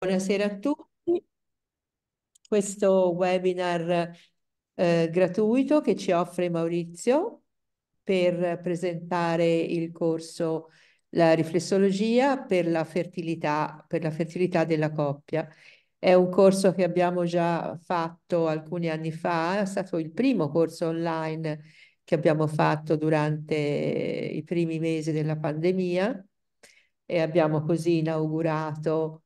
Buonasera a tutti. Questo webinar eh, gratuito che ci offre Maurizio per presentare il corso La riflessologia per la fertilità, per la fertilità della coppia. È un corso che abbiamo già fatto alcuni anni fa, è stato il primo corso online che abbiamo fatto durante i primi mesi della pandemia e abbiamo così inaugurato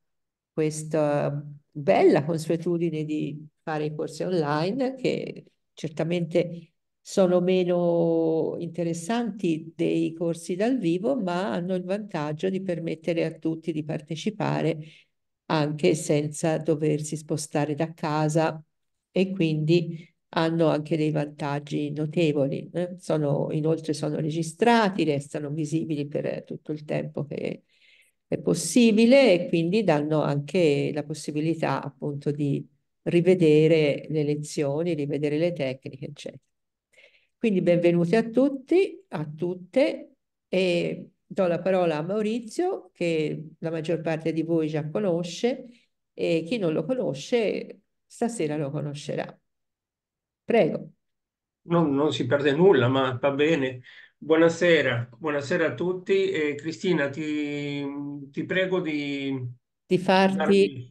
questa bella consuetudine di fare i corsi online che certamente sono meno interessanti dei corsi dal vivo, ma hanno il vantaggio di permettere a tutti di partecipare anche senza doversi spostare da casa e quindi hanno anche dei vantaggi notevoli. Eh. Sono, inoltre sono registrati, restano visibili per tutto il tempo che è possibile e quindi danno anche la possibilità appunto di rivedere le lezioni, rivedere le tecniche, eccetera. Quindi benvenuti a tutti, a tutte e do la parola a Maurizio che la maggior parte di voi già conosce e chi non lo conosce stasera lo conoscerà. Prego. Non, non si perde nulla, ma va bene. Buonasera, buonasera a tutti. Eh, Cristina, ti, ti, prego di, di farti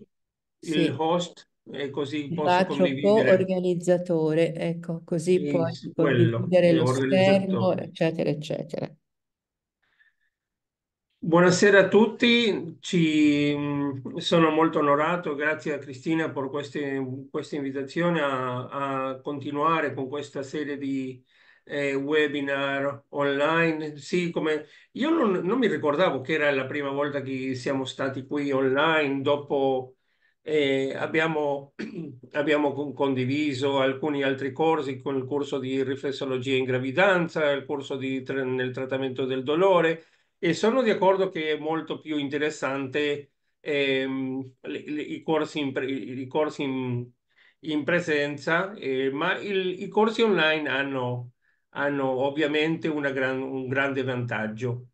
sì. il host e così ti posso condividere. co-organizzatore, ecco, così sì, puoi condividere lo schermo, eccetera, eccetera. Buonasera a tutti, Ci, sono molto onorato, grazie a Cristina per queste, questa invitazione a, a continuare con questa serie di, eh, webinar online. Sì, come io non, non, mi ricordavo che era la prima volta che siamo stati qui online. Dopo eh, abbiamo, abbiamo condiviso alcuni altri corsi, con il corso di riflessologia in gravidanza, il corso di, nel trattamento del dolore. E sono d'accordo che è molto più interessante ehm, i corsi in, i corsi in, in presenza, eh, ma il, i corsi online hanno hanno ovviamente gran, un grande vantaggio.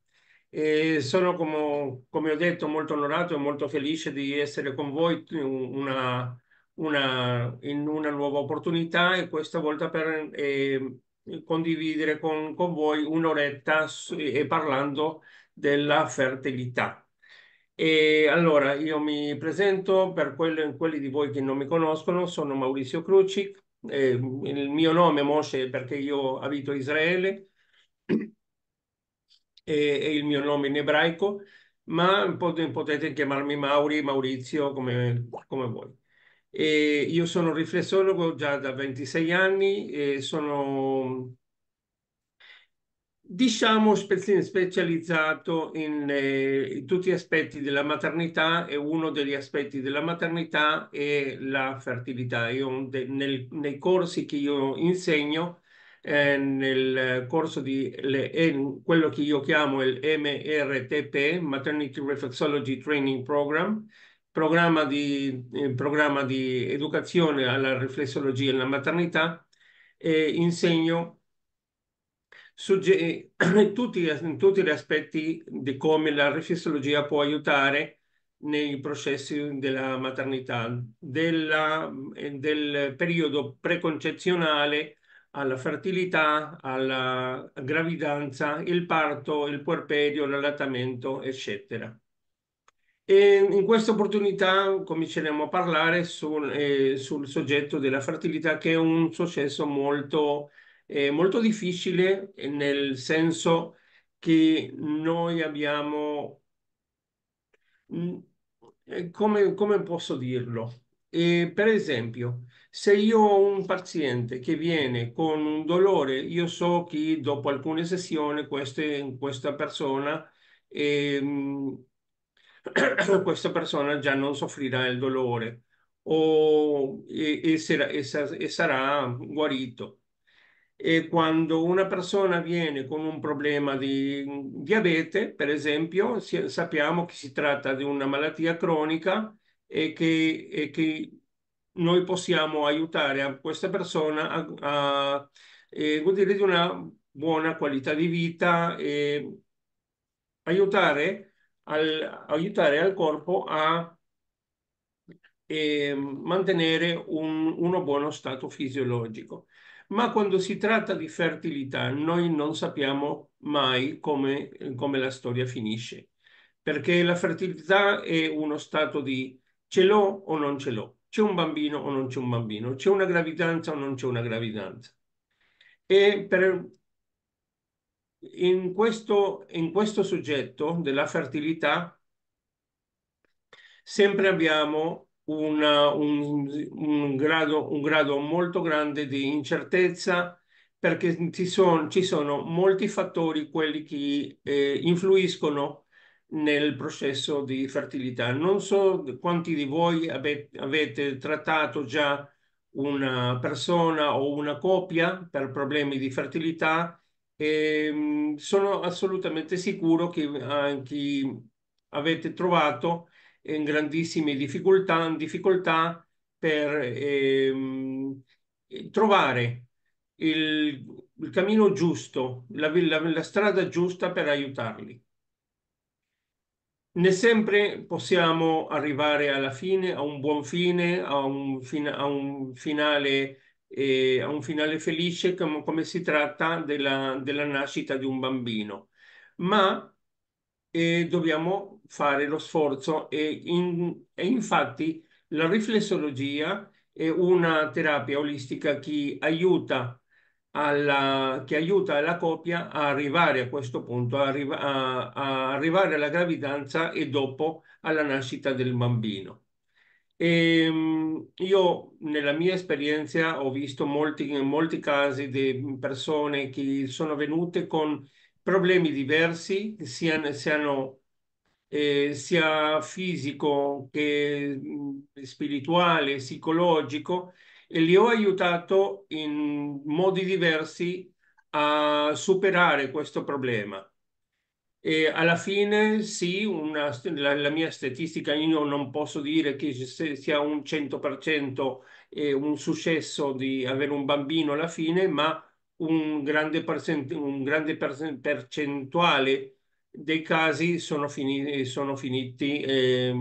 E sono, come, come, ho detto, molto onorato e molto felice di essere con voi una, una, in una nuova opportunità e questa volta per eh, condividere con, con voi un'oretta e parlando della fertilità. E allora io mi presento per quelli, quelli di voi che non mi conoscono, sono Maurizio Crucic, eh, il mio nome Moshe perché io abito Israele, e, e il mio nome in ebraico, ma pot potete chiamarmi Mauri, Maurizio, come, come vuoi. E io sono riflessologo già da 26 anni e sono diciamo specializzato in, eh, in, tutti gli aspetti della maternità e uno degli aspetti della maternità è la fertilità. Io, de- nel, nei corsi che io insegno, eh, nel corso di le, eh, quello che io chiamo il MRTP, Maternity Reflexology Training Program, programma di, eh, programma di educazione alla riflessologia e alla maternità, insegno sugge- eh, tutti, tutti gli aspetti di come la reflessologia può aiutare nei processi della maternità, della, eh, del periodo preconcezionale alla fertilità, alla gravidanza, il parto, il puerperio, l'allattamento, eccetera. E in questa opportunità cominceremo a parlare sul, eh, sul soggetto della fertilità, che è un successo molto è molto difficile eh, nel senso che noi abbiamo, mm, eh, come, come posso dirlo? Eh, per esempio, se io ho un paziente che viene con un dolore, io so che dopo alcune sessioni queste, questa, persona, eh, questa persona già non soffrirà il dolore o, e, e, sarà, e, sarà guarito e quando una persona viene con un problema di diabete, per esempio, sappiamo che si tratta di una malattia cronica e che, e che noi possiamo aiutare a questa persona a, a eh, godere di una buona qualità di vita e aiutare al, aiutare al corpo a eh, mantenere un, uno buono stato fisiologico ma quando si tratta di fertilità noi non sappiamo mai come, come la storia finisce, perché la fertilità è uno stato di ce l'ho o non ce l'ho, c'è un bambino o non c'è un bambino, c'è una gravidanza o non c'è una gravidanza. E per, in, questo, in questo soggetto della fertilità sempre abbiamo un, un, un, grado, un grado molto grande di incertezza perché ci, son, ci sono molti fattori quelli che eh, influiscono nel processo di fertilità. Non so quanti di voi avete, avete trattato già una persona o una coppia per problemi di fertilità e ehm, sono assolutamente sicuro che anche avete trovato in grandissime difficoltà, difficoltà per ehm, trovare il, il, cammino giusto, la, la, la strada giusta per aiutarli. Ne sempre possiamo arrivare alla fine, a un buon fine, a un, fina, a un, finale, eh, a un finale, felice come, come si tratta della, della, nascita di un bambino, ma eh, dobbiamo fare lo sforzo e, in, e infatti la riflessologia è una terapia olistica che aiuta alla, che aiuta la coppia a arrivare a questo punto, a, arriva, a, a, arrivare alla gravidanza e dopo alla nascita del bambino. E, ehm, io nella mia esperienza ho visto molti, molti casi di persone che sono venute con problemi diversi, siano eh, sia fisico che mm, spirituale, psicologico, e li ho aiutato in modi diversi a superare questo problema. E alla fine sì, una, la, la, mia statistica, io non posso dire che sia un 100% eh, un successo di avere un bambino alla fine, ma un grande, percent- un grande percentuale dei casi sono, finiti, sono finiti, eh,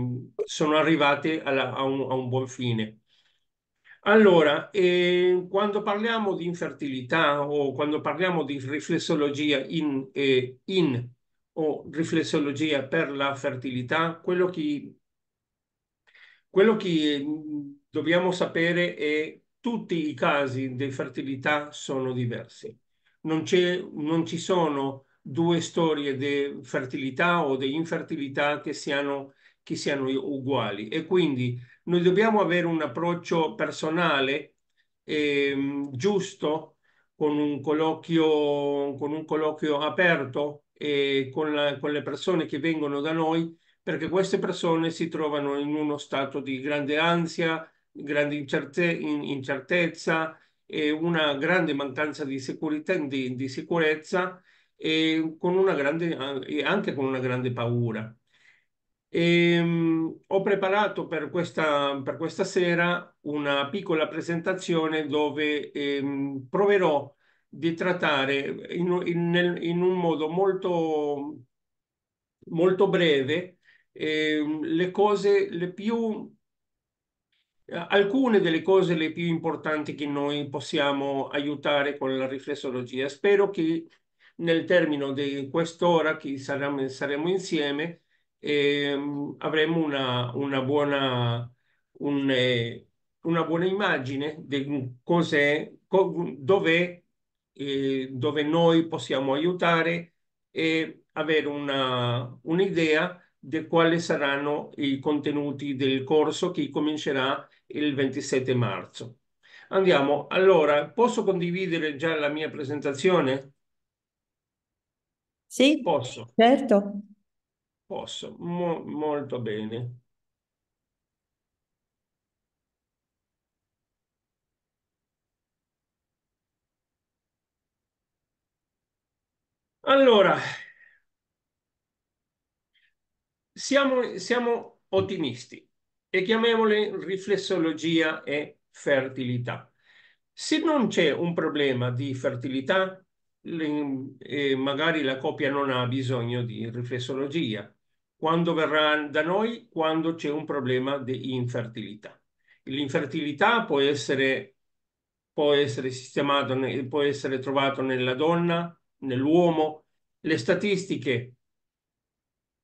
sono arrivati alla, a, un, a, un, buon fine. Allora, eh, quando parliamo di infertilità o quando parliamo di riflessologia in, eh, in o riflessologia per la fertilità, quello che, quello che mm, dobbiamo sapere è che tutti i casi di fertilità sono diversi. Non, non ci sono due storie di fertilità o di infertilità che siano, che siano uguali e quindi noi dobbiamo avere un approccio personale eh, giusto con un colloquio, con un colloquio aperto eh, con, la, con le persone che vengono da noi perché queste persone si trovano in uno stato di grande ansia, grande incerte, incertezza e una grande mancanza di sicurezza, di, di sicurezza e, eh, con una grande, e anche con una grande paura. E, ehm, mh, ho preparato per questa, per questa, sera una piccola presentazione dove ehm, proverò di trattare in, in, in un modo molto, molto breve ehm, le cose le più alcune delle cose le più importanti che noi possiamo aiutare con la riflessologia. Spero che nel termine di quest'ora che saremo, saremo insieme ehm, avremo una, una, buona, un, eh, una, buona, immagine di cos'è, co dov'è, eh, dove noi possiamo aiutare e avere un'idea di quali saranno i contenuti del corso che comincerà il 27 marzo. Andiamo, allora, posso condividere già la mia presentazione? Sì, Posso? certo. Posso. Mo- molto bene. Allora, siamo, siamo ottimisti e chiamiamole riflessologia e fertilità. Se non c'è un problema di fertilità, le, magari la coppia non ha bisogno di riflessologia. Quando verrà da noi? Quando c'è un problema di infertilità. L'infertilità può essere, può essere sistemata, può essere trovata nella donna, nell'uomo. Le statistiche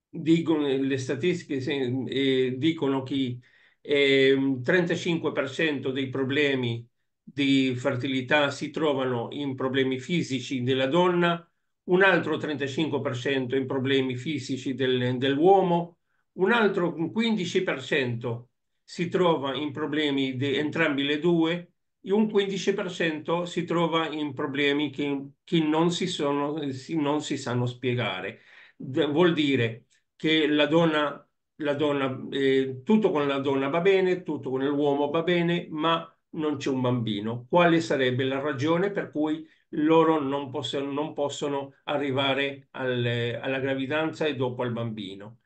dicono, le statistiche, eh, dicono che il eh, 35% dei problemi di fertilità si trovano in problemi fisici della donna, un altro 35% in problemi fisici del, dell'uomo, un altro 15% si trova in problemi di entrambi le due e un 15% si trova in problemi che, che non, si sono, non si sanno spiegare. vuol dire che la donna, la donna eh, tutto con la donna va bene, tutto con l'uomo va bene, ma non c'è un bambino, quale sarebbe la ragione per cui loro non, poss non possono arrivare al, alla gravidanza e dopo al bambino.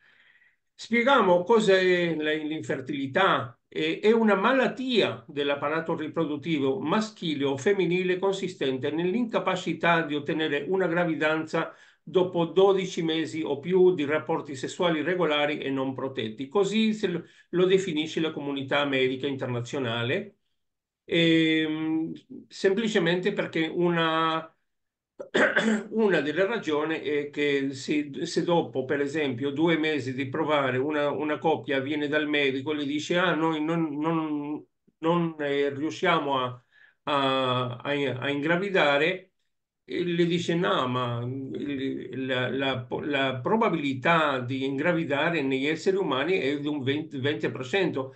Spieghiamo cos'è l'infertilità. È una malattia dell'apparato riproduttivo maschile o femminile consistente nell'incapacità di ottenere una gravidanza dopo 12 mesi o più di rapporti sessuali regolari e non protetti. Così lo definisce la comunità medica internazionale e, ehm, semplicemente perché una, una delle ragioni è che se, se, dopo, per esempio, due mesi di provare una, una coppia viene dal medico e gli dice ah, noi non, non, non eh, riusciamo a, a, a, a ingravidare, e le dice no, ma la, la, la, probabilità di ingravidare negli esseri umani è di un 20%, 20%.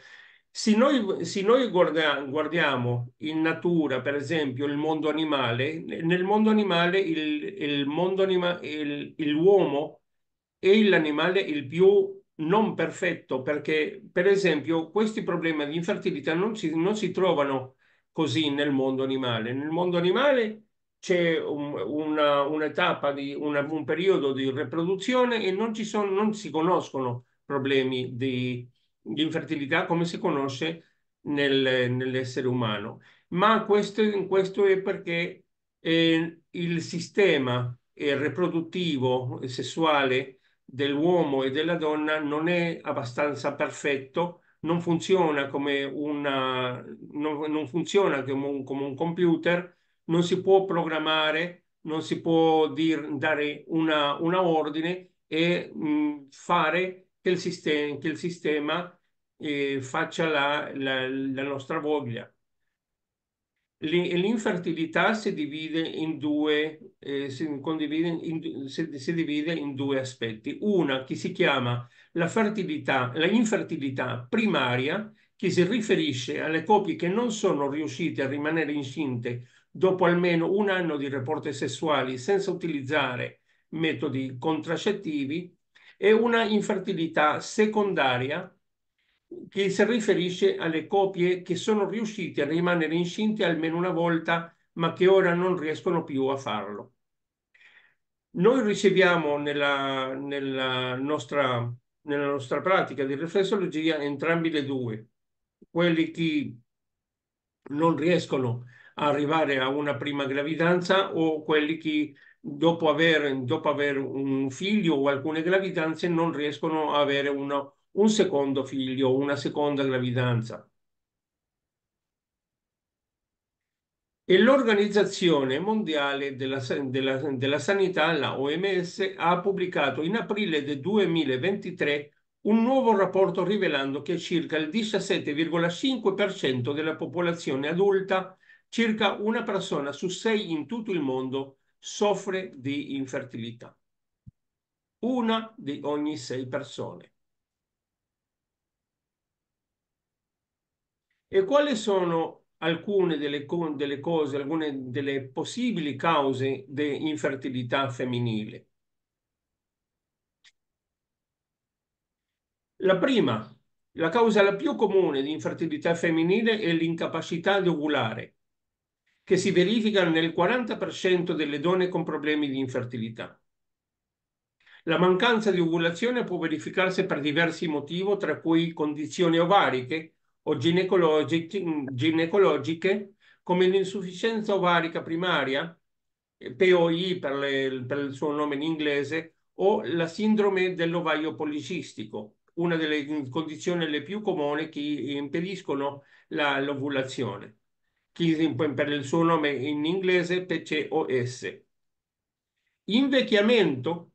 Se noi, se noi guardiamo, guardiamo, in natura, per esempio, il mondo animale, nel mondo animale, il, il mondo anima, il, l'uomo è l'animale il più non perfetto, perché, per esempio, questi problemi di infertilità non si, non si trovano così nel mondo animale. Nel mondo animale c'è un, un'etapa di un periodo di riproduzione e non, ci sono, non si conoscono problemi di l'infertilità come si conosce nel, nell'essere umano, ma questo, questo è perché eh, il sistema eh, riproduttivo e eh, sessuale dell'uomo e della donna non è abbastanza perfetto, non funziona come, una, no, non funziona come, un, come un computer, non si può programmare, non si può dir, dare una, una ordine e mh, mm, fare che il sistema, che il sistema eh, faccia la, la, la, nostra voglia. L'infertilità si divide in due, eh, si, in, si, si divide in due aspetti. Una che si chiama la fertilità, la infertilità primaria, che si riferisce alle coppie che non sono riuscite a rimanere incinte dopo almeno un anno di rapporti sessuali senza utilizzare metodi contraccettivi è una infertilità secondaria che si riferisce alle coppie che sono riuscite a rimanere incinte almeno una volta, ma che ora non riescono più a farlo. Noi riceviamo nella, nella, nostra, nella nostra pratica di riflessologia entrambi le due, quelli che non riescono a arrivare a una prima gravidanza o quelli che dopo aver, dopo aver un figlio o alcune gravidanze non riescono a avere una, un secondo figlio o una seconda gravidanza. E l'Organizzazione Mondiale della, della, della, Sanità, la OMS, ha pubblicato in aprile del 2023 un nuovo rapporto rivelando che circa il 17,5% della popolazione adulta, circa una persona su sei in tutto il mondo, soffre di infertilità. Una di ogni sei persone. E quali sono alcune delle, delle cose, alcune delle possibili cause di infertilità femminile? La prima, la causa la più comune di infertilità femminile è l'incapacità di ovulare che si verifica nel 40% delle donne con problemi di infertilità. La mancanza di ovulazione può verificarsi per diversi motivi, tra cui condizioni ovariche o ginecologiche, come l'insufficienza ovarica primaria, POI per, le, per il suo nome in inglese, o la sindrome dell'ovaio policistico, una delle condizioni le più comuni che impediscono l'ovulazione. Kissing per il suo nome in inglese PCOS. Invecchiamento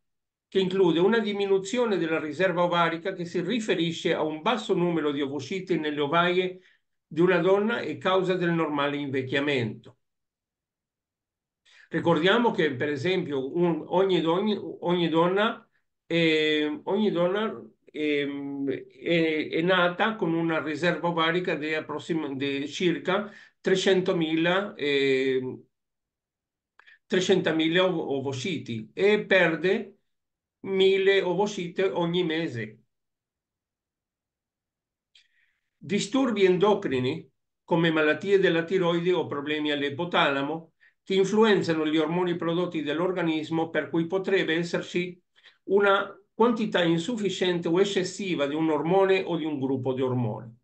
che include una diminuzione della riserva ovarica che si riferisce a un basso numero di ovociti nelle ovaie di una donna e causa del normale invecchiamento. Ricordiamo che per esempio un, ogni, don, ogni, donna, eh, ogni donna eh, è, è, nata con una riserva ovarica di, di circa 300.000 eh, 300.000 ovociti e perde 1.000 ovociti ogni mese. Disturbi endocrini come malattie della tiroide o problemi all'ipotalamo che influenzano gli ormoni prodotti dall'organismo per cui potrebbe esserci una quantità insufficiente o eccessiva di un ormone o di un gruppo di ormoni.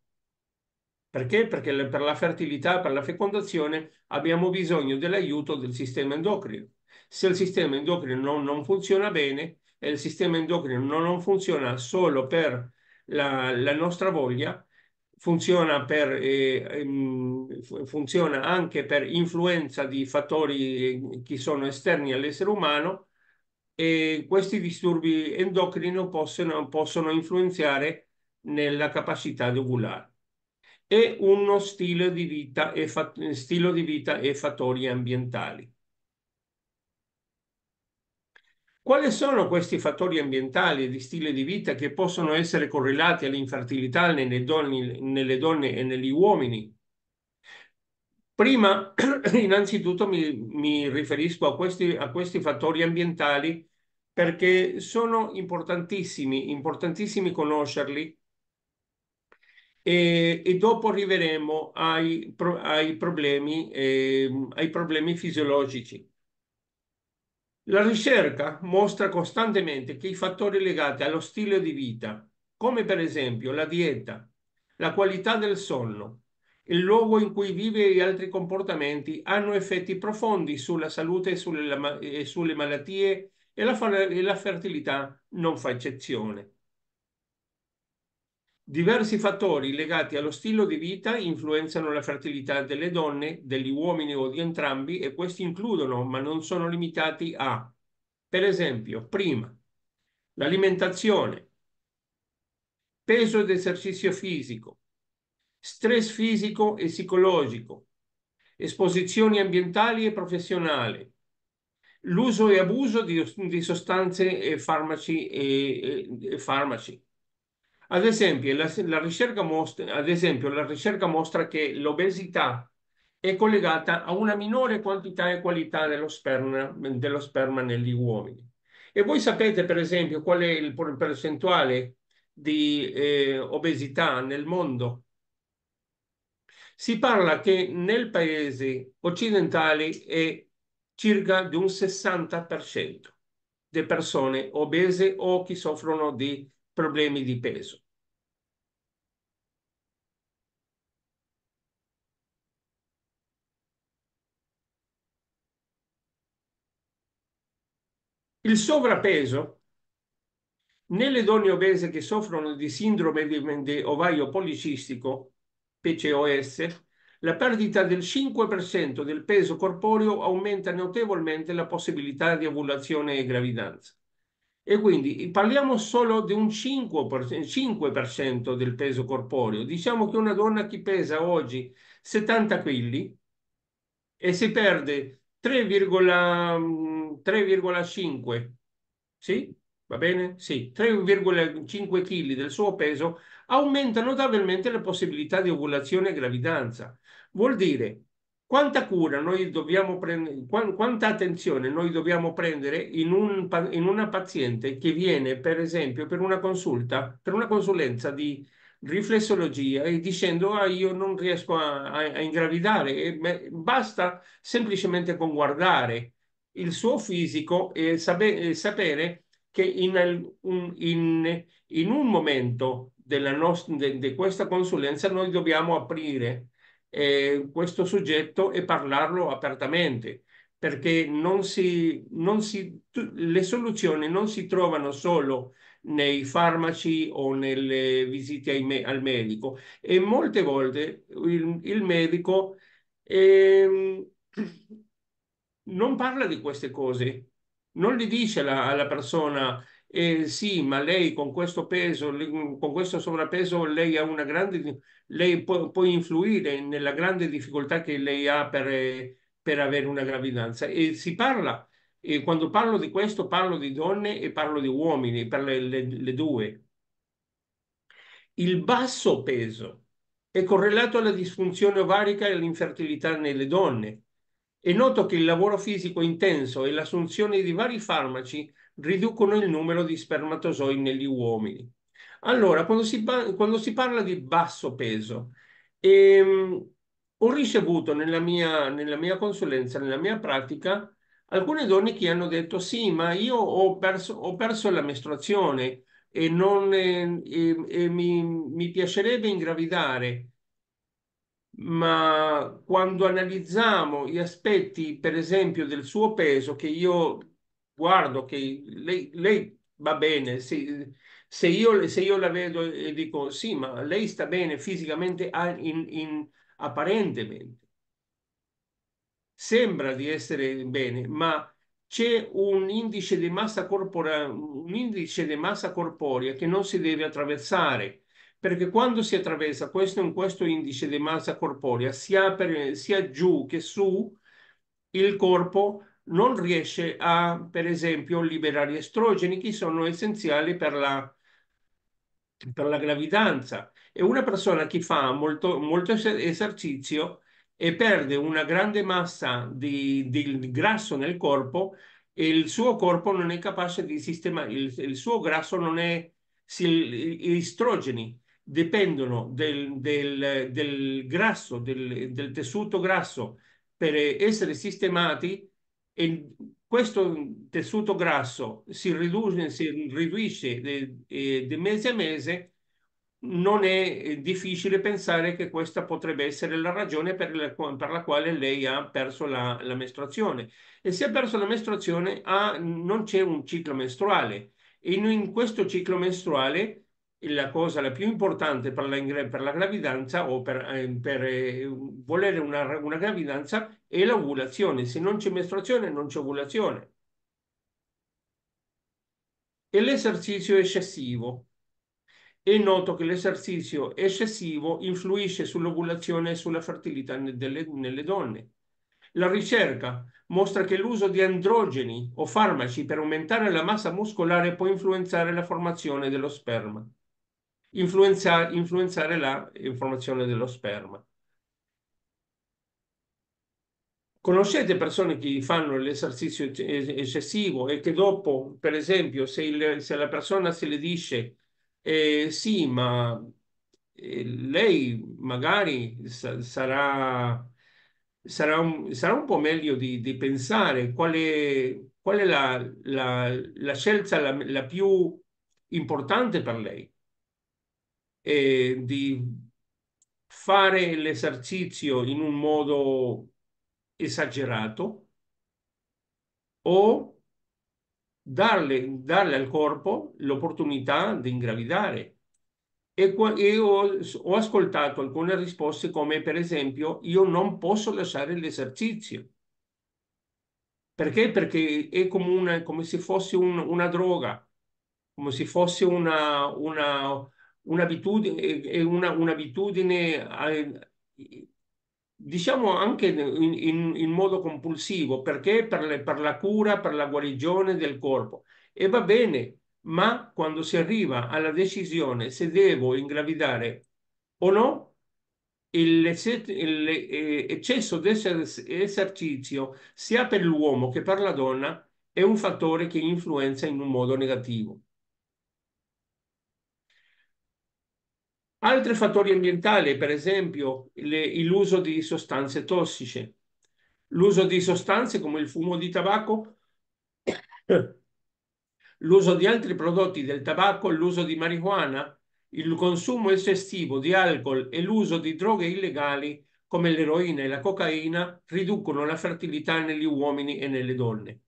Perché? Perché le, per la fertilità, per la fecondazione abbiamo bisogno dell'aiuto del sistema endocrino. Se il sistema endocrino non, non funziona bene e il sistema endocrino non, non funziona solo per la, la, nostra voglia, funziona, per, eh, ehm, funziona anche per influenza di fattori che sono esterni all'essere umano e questi disturbi endocrini possono, possono influenzare nella capacità di ovulare e uno stile di vita e, stile di vita e fattori ambientali. Quali sono questi fattori ambientali e di stile di vita che possono essere correlati all'infertilità nelle donne, nelle donne e negli uomini? Prima, innanzitutto, mi, mi riferisco a questi, a questi, fattori ambientali perché sono importantissimi, importantissimi conoscerli e, e dopo arriveremo ai, ai, problemi, eh, ai problemi fisiologici. La ricerca mostra costantemente che i fattori legati allo stile di vita, come per esempio la dieta, la qualità del sonno, il luogo in cui vive e altri comportamenti hanno effetti profondi sulla salute e sulle, e sulle malattie e la, e la fertilità non fa eccezione. Diversi fattori legati allo stile di vita influenzano la fertilità delle donne, degli uomini o di entrambi e questi includono, ma non sono limitati a, per esempio, prima, l'alimentazione, peso ed esercizio fisico, stress fisico e psicologico, esposizioni ambientali e professionali, l'uso e abuso di, di sostanze e farmaci, e, e, e farmaci ad esempio la, la ricerca mostra, ad esempio, la ricerca mostra che l'obesità è collegata a una minore quantità e qualità dello sperma, dello sperma negli uomini. E voi sapete, per esempio, qual è il percentuale di eh, obesità nel mondo? Si parla che nel paese occidentale è circa di un 60% di persone obese o che soffrono di problemi di peso. Il sovrappeso nelle donne obese che soffrono di sindrome di ovaio policistico, PCOS, la perdita del 5% del peso corporeo aumenta notevolmente la possibilità di ovulazione e gravidanza. E quindi parliamo solo di un 5%, 5 del peso corporeo. Diciamo che una donna che pesa oggi 70 kg e si perde 3, 3,5 sì? Va bene? Sì, 3,5 kg del suo peso aumenta notevolmente le possibilità di ovulazione e gravidanza. Vuol dire quanta cura noi dobbiamo prendere, quanta attenzione noi dobbiamo prendere in, un, in una paziente che viene, per esempio, per una consulta, per una consulenza di riflessologia e dicendo ah, io non riesco a, a, a ingravidare, basta semplicemente con guardare il suo fisico e sapere, sapere che in un, in, in un momento della nostra, de, de questa consulenza noi dobbiamo aprire eh, questo soggetto e parlarlo apertamente perché non si, non si, le soluzioni non si trovano solo nei farmaci o nelle visite me, al medico e molte volte il, il medico eh, non parla di queste cose, non le dice alla, alla persona eh, sì, ma lei con questo peso, con questo sovrappeso, lei ha una grande, lei può, può influire nella grande difficoltà che lei ha per, per avere una gravidanza. E si parla, e quando parlo di questo parlo di donne e parlo di uomini, per le, le, le due. Il basso peso è correlato alla disfunzione ovarica e all'infertilità nelle donne. È noto che il lavoro fisico intenso e l'assunzione di vari farmaci riducono il numero di spermatozoi negli uomini. Allora, quando si, quando si parla di basso peso, ehm, ho ricevuto nella mia, nella mia consulenza, nella mia pratica, alcune donne che hanno detto sì, ma io ho perso, ho perso la mestruazione e, non, eh, eh, eh, mi, mi, piacerebbe ingravidare, ma quando analizziamo gli aspetti, per esempio, del suo peso, che io guardo, che lei, lei va bene, se, se, io, se, io, la vedo e dico sì, ma lei sta bene fisicamente, in, in, apparentemente, sembra di essere bene, ma c'è un un indice di massa corporea che non si deve attraversare perché quando si attraversa questo, questo indice di massa corporea, sia, per, sia giù che su, il corpo non riesce a, per esempio, liberare estrogeni che sono essenziali per la, per la gravidanza. E una persona che fa molto, molto esercizio e perde una grande massa di, di grasso nel corpo, e il suo corpo non è capace di sistemare, il, il suo grasso non è, si, gli estrogeni dipendono del, del, del grasso, del, del, tessuto grasso per essere sistemati e questo tessuto grasso si riduce, si riduce di, mese a mese, non è difficile pensare che questa potrebbe essere la ragione per la, per la quale lei ha perso la, la, mestruazione. E se ha perso la mestruazione, ha, non c'è un ciclo mestruale. E in, in questo ciclo mestruale la cosa la più importante per la, per la gravidanza o per, eh, per eh, volere una, una, gravidanza è l'ovulazione. Se non c'è mestruazione non c'è ovulazione. E l'esercizio eccessivo. È noto che l'esercizio eccessivo influisce sull'ovulazione e sulla fertilità delle, nelle donne. La ricerca mostra che l'uso di androgeni o farmaci per aumentare la massa muscolare può influenzare la formazione dello sperma influenzare, influenzare la informazione dello sperma. Conoscete persone che fanno l'esercizio eccessivo e che dopo, per esempio, se, il, se la persona se le dice eh, sì, ma eh, lei magari sa, sarà, sarà, un, sarà, un, po' meglio di, di pensare qual è, qual è la, la, la, scelta la, la più importante per lei eh, di fare l'esercizio in un modo esagerato o darle, darle al corpo l'opportunità di ingravidare. E, e ho, ho ascoltato alcune risposte come per esempio io non posso lasciare l'esercizio. Perché? Perché è come, una, come se fosse un, una droga, come se fosse una, una un'abitudine, eh, eh, una, un'abitudine eh, diciamo anche in, in, in, modo compulsivo, perché per, le, per la cura, per la guarigione del corpo. E va bene, ma quando si arriva alla decisione se devo ingravidare o no, l'eccesso di esercizio sia per l'uomo che per la donna è un fattore che influenza in un modo negativo. Altri fattori ambientali, per esempio l'uso di sostanze tossiche. L'uso di sostanze come il fumo di tabacco, l'uso di altri prodotti del tabacco, l'uso di marijuana, il consumo eccessivo di alcol e l'uso di droghe illegali come l'eroina e la cocaina riducono la fertilità negli uomini e nelle donne.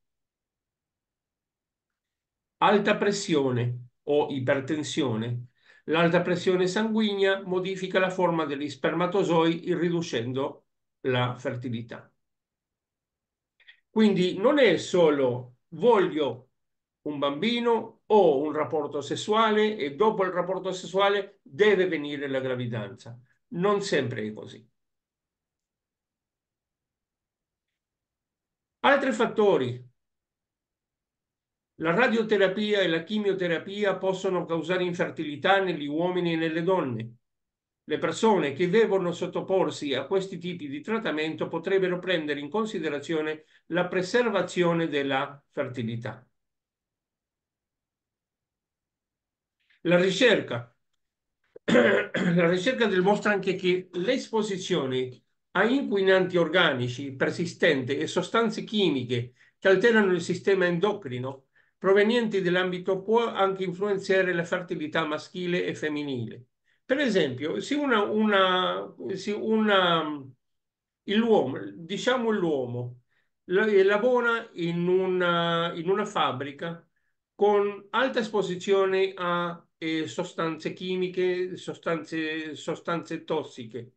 Alta pressione o ipertensione L'alta pressione sanguigna modifica la forma degli spermatozoi riducendo la fertilità. Quindi non è solo voglio un bambino o un rapporto sessuale e dopo il rapporto sessuale deve venire la gravidanza. Non sempre è così. Altri fattori la radioterapia e la chimioterapia possono causare infertilità negli uomini e nelle donne. Le persone che devono sottoporsi a questi tipi di trattamento potrebbero prendere in considerazione la preservazione della fertilità. La ricerca. la ricerca dimostra anche che l'esposizione a inquinanti organici persistenti e sostanze chimiche che alterano il sistema endocrino provenienti dall'ambito può anche influenzare la fertilità maschile e femminile. Per esempio, se una, una, se una l'uomo, diciamo l'uomo, lavora in una, in una, fabbrica con alta esposizione a eh, sostanze chimiche, sostanze, sostanze, tossiche.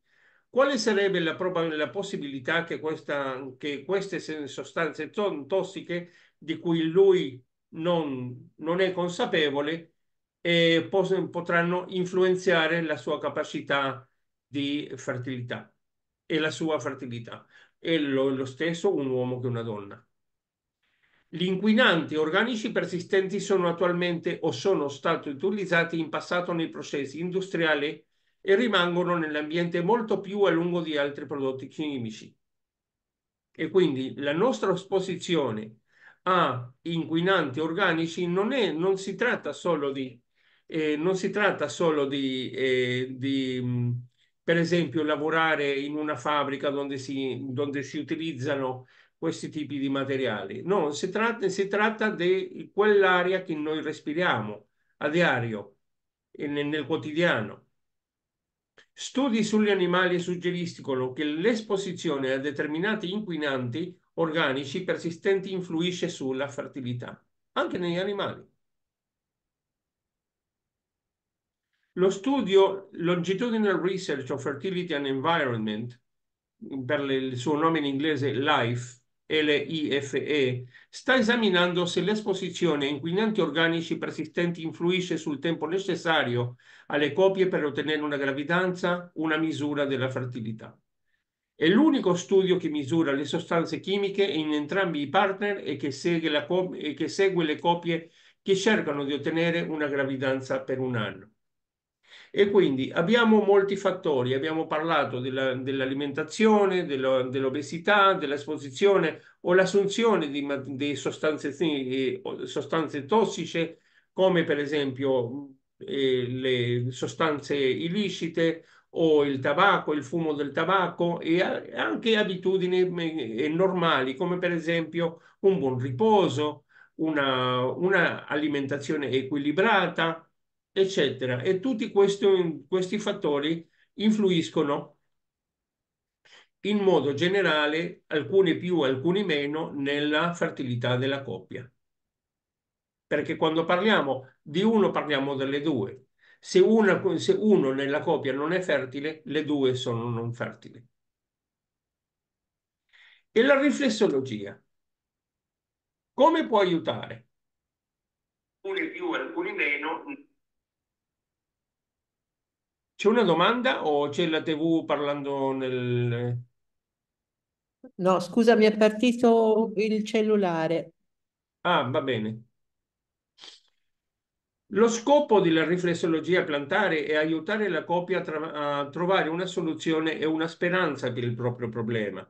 Quale sarebbe la, la possibilità che, questa, che queste sostanze tossiche di cui lui non, non è consapevole e potranno influenzare la sua capacità di fertilità e la sua fertilità. E lo, lo stesso un uomo che una donna. Gli inquinanti organici persistenti sono attualmente o sono stati utilizzati in passato nei processi industriali e rimangono nell'ambiente molto più a lungo di altri prodotti chimici. E quindi la nostra esposizione a inquinanti organici non, è, non si tratta solo di, eh, non si tratta solo di, eh, di mm, per esempio, lavorare in una fabbrica dove si, dove si utilizzano questi tipi di materiali. No, si tratta, si tratta di quell'aria che noi respiriamo a diario e nel, nel quotidiano. Studi sugli animali suggeriscono che l'esposizione a determinati inquinanti organici persistenti influisce sulla fertilità, anche negli animali. Lo studio Longitudinal Research of Fertility and Environment, per il suo nome in inglese LIFE, LIFE, sta esaminando se l'esposizione a inquinanti organici persistenti influisce sul tempo necessario alle coppie per ottenere una gravidanza, una misura della fertilità. È l'unico studio che misura le sostanze chimiche in entrambi i partner e che segue, co- e che segue le coppie che cercano di ottenere una gravidanza per un anno. E quindi abbiamo molti fattori, abbiamo parlato della, dell'alimentazione, della, dell'obesità, dell'esposizione o l'assunzione di, di sostanze, eh, sostanze, tossiche come per esempio eh, le sostanze illicite o il tabacco, il fumo del tabacco e anche abitudini normali come per esempio un buon riposo, una, una alimentazione equilibrata, eccetera. E tutti questi, questi fattori influiscono in modo generale, alcuni più, alcuni meno, nella fertilità della coppia. Perché quando parliamo di uno parliamo delle due, se, una, se uno nella coppia non è fertile, le due sono non fertili. E la riflessologia. Come può aiutare? Alcuni più, alcuni meno. C'è una domanda o c'è la TV parlando nel... No, scusa, mi è partito il cellulare. Ah, va bene. Lo scopo della riflessologia plantare è aiutare la coppia a, tra- a trovare una soluzione e una speranza per il proprio problema.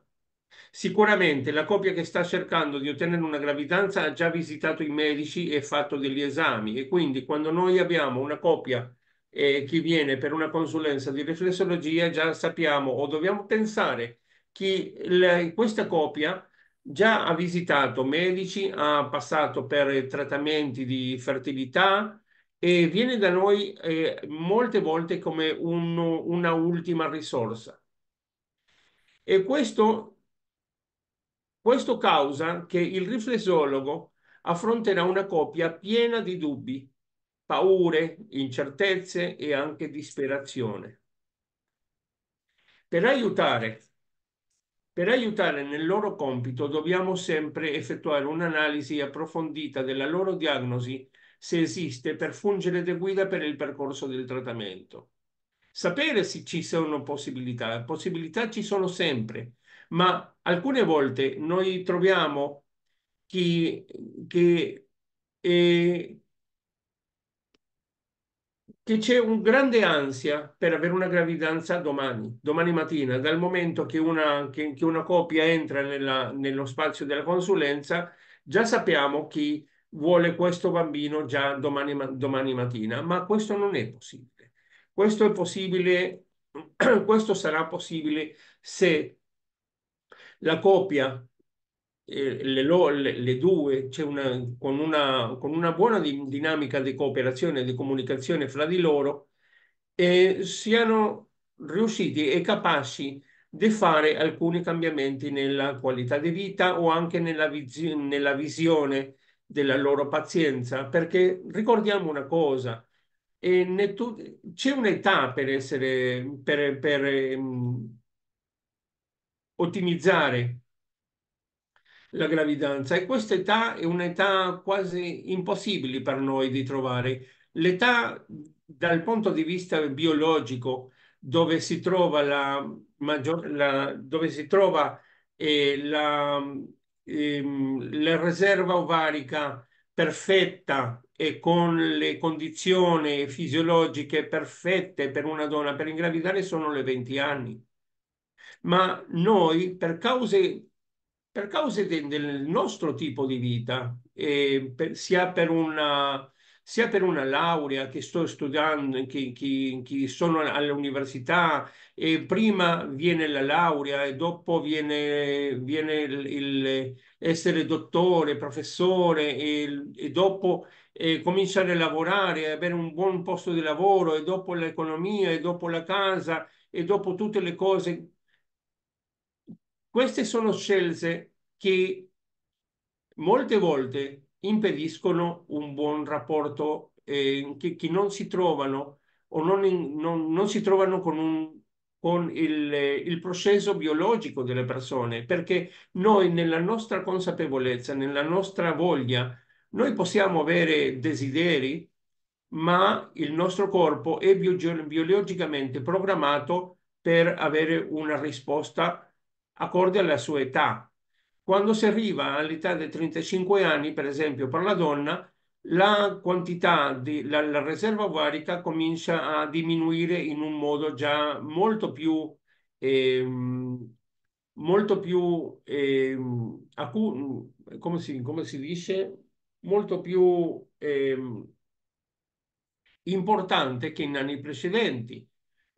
Sicuramente la coppia che sta cercando di ottenere una gravidanza ha già visitato i medici e fatto degli esami e quindi quando noi abbiamo una coppia eh, che viene per una consulenza di riflessologia già sappiamo o dobbiamo pensare che la, questa coppia già ha visitato medici, ha passato per trattamenti di fertilità, e viene da noi eh, molte volte come un, una ultima risorsa. E questo, questo causa che il riflessologo affronterà una coppia piena di dubbi, paure, incertezze e anche disperazione. Per aiutare, per aiutare nel loro compito dobbiamo sempre effettuare un'analisi approfondita della loro diagnosi se esiste, per fungere da guida per il percorso del trattamento. Sapere se ci sono possibilità, possibilità ci sono sempre, ma alcune volte noi troviamo chi, che, eh, che c'è un grande ansia per avere una gravidanza domani, domani mattina, dal momento che una, che, che una coppia entra nella, nello spazio della consulenza, già sappiamo chi vuole questo bambino già domani, domani mattina, ma questo non è possibile. Questo è possibile, questo sarà possibile se la coppia eh, le, le, le, due, c'è una, con, una, con una buona di, dinamica di cooperazione e di comunicazione fra di loro, eh, siano riusciti e capaci di fare alcuni cambiamenti nella qualità di vita o anche nella, vis- nella visione della loro pazienza, perché ricordiamo una cosa, c'è un'età per essere, per, per ehm, ottimizzare la gravidanza e questa età è un'età quasi impossibile per noi di trovare. L'età dal punto di vista biologico dove si trova la maggior, la, dove si trova eh, la ehm, la riserva ovarica perfetta e con le condizioni fisiologiche perfette per una donna per ingravidare sono le 20 anni. Ma noi, per cause, per cause de, del nostro tipo di vita, eh, per, sia per una sia per una laurea che sto studiando, che, che, che sono all'università e prima viene la laurea e dopo viene, viene il, il, essere dottore, professore e, e dopo eh, cominciare a lavorare, avere un buon posto di lavoro e dopo l'economia e dopo la casa e dopo tutte le cose. Queste sono scelte che molte volte impediscono un buon rapporto, eh, che, che, non si trovano o non, in, non, non si trovano con, un, con il, il processo biologico delle persone, perché noi nella nostra consapevolezza, nella nostra voglia, noi possiamo avere desideri, ma il nostro corpo è biologicamente programmato per avere una risposta accorde alla sua età. Quando si arriva all'età dei 35 anni, per esempio per la donna, la quantità di la, la riserva ovarica comincia a diminuire in un modo già molto più eh, molto più eh, acu- come, si, come si dice molto più eh, importante che in anni precedenti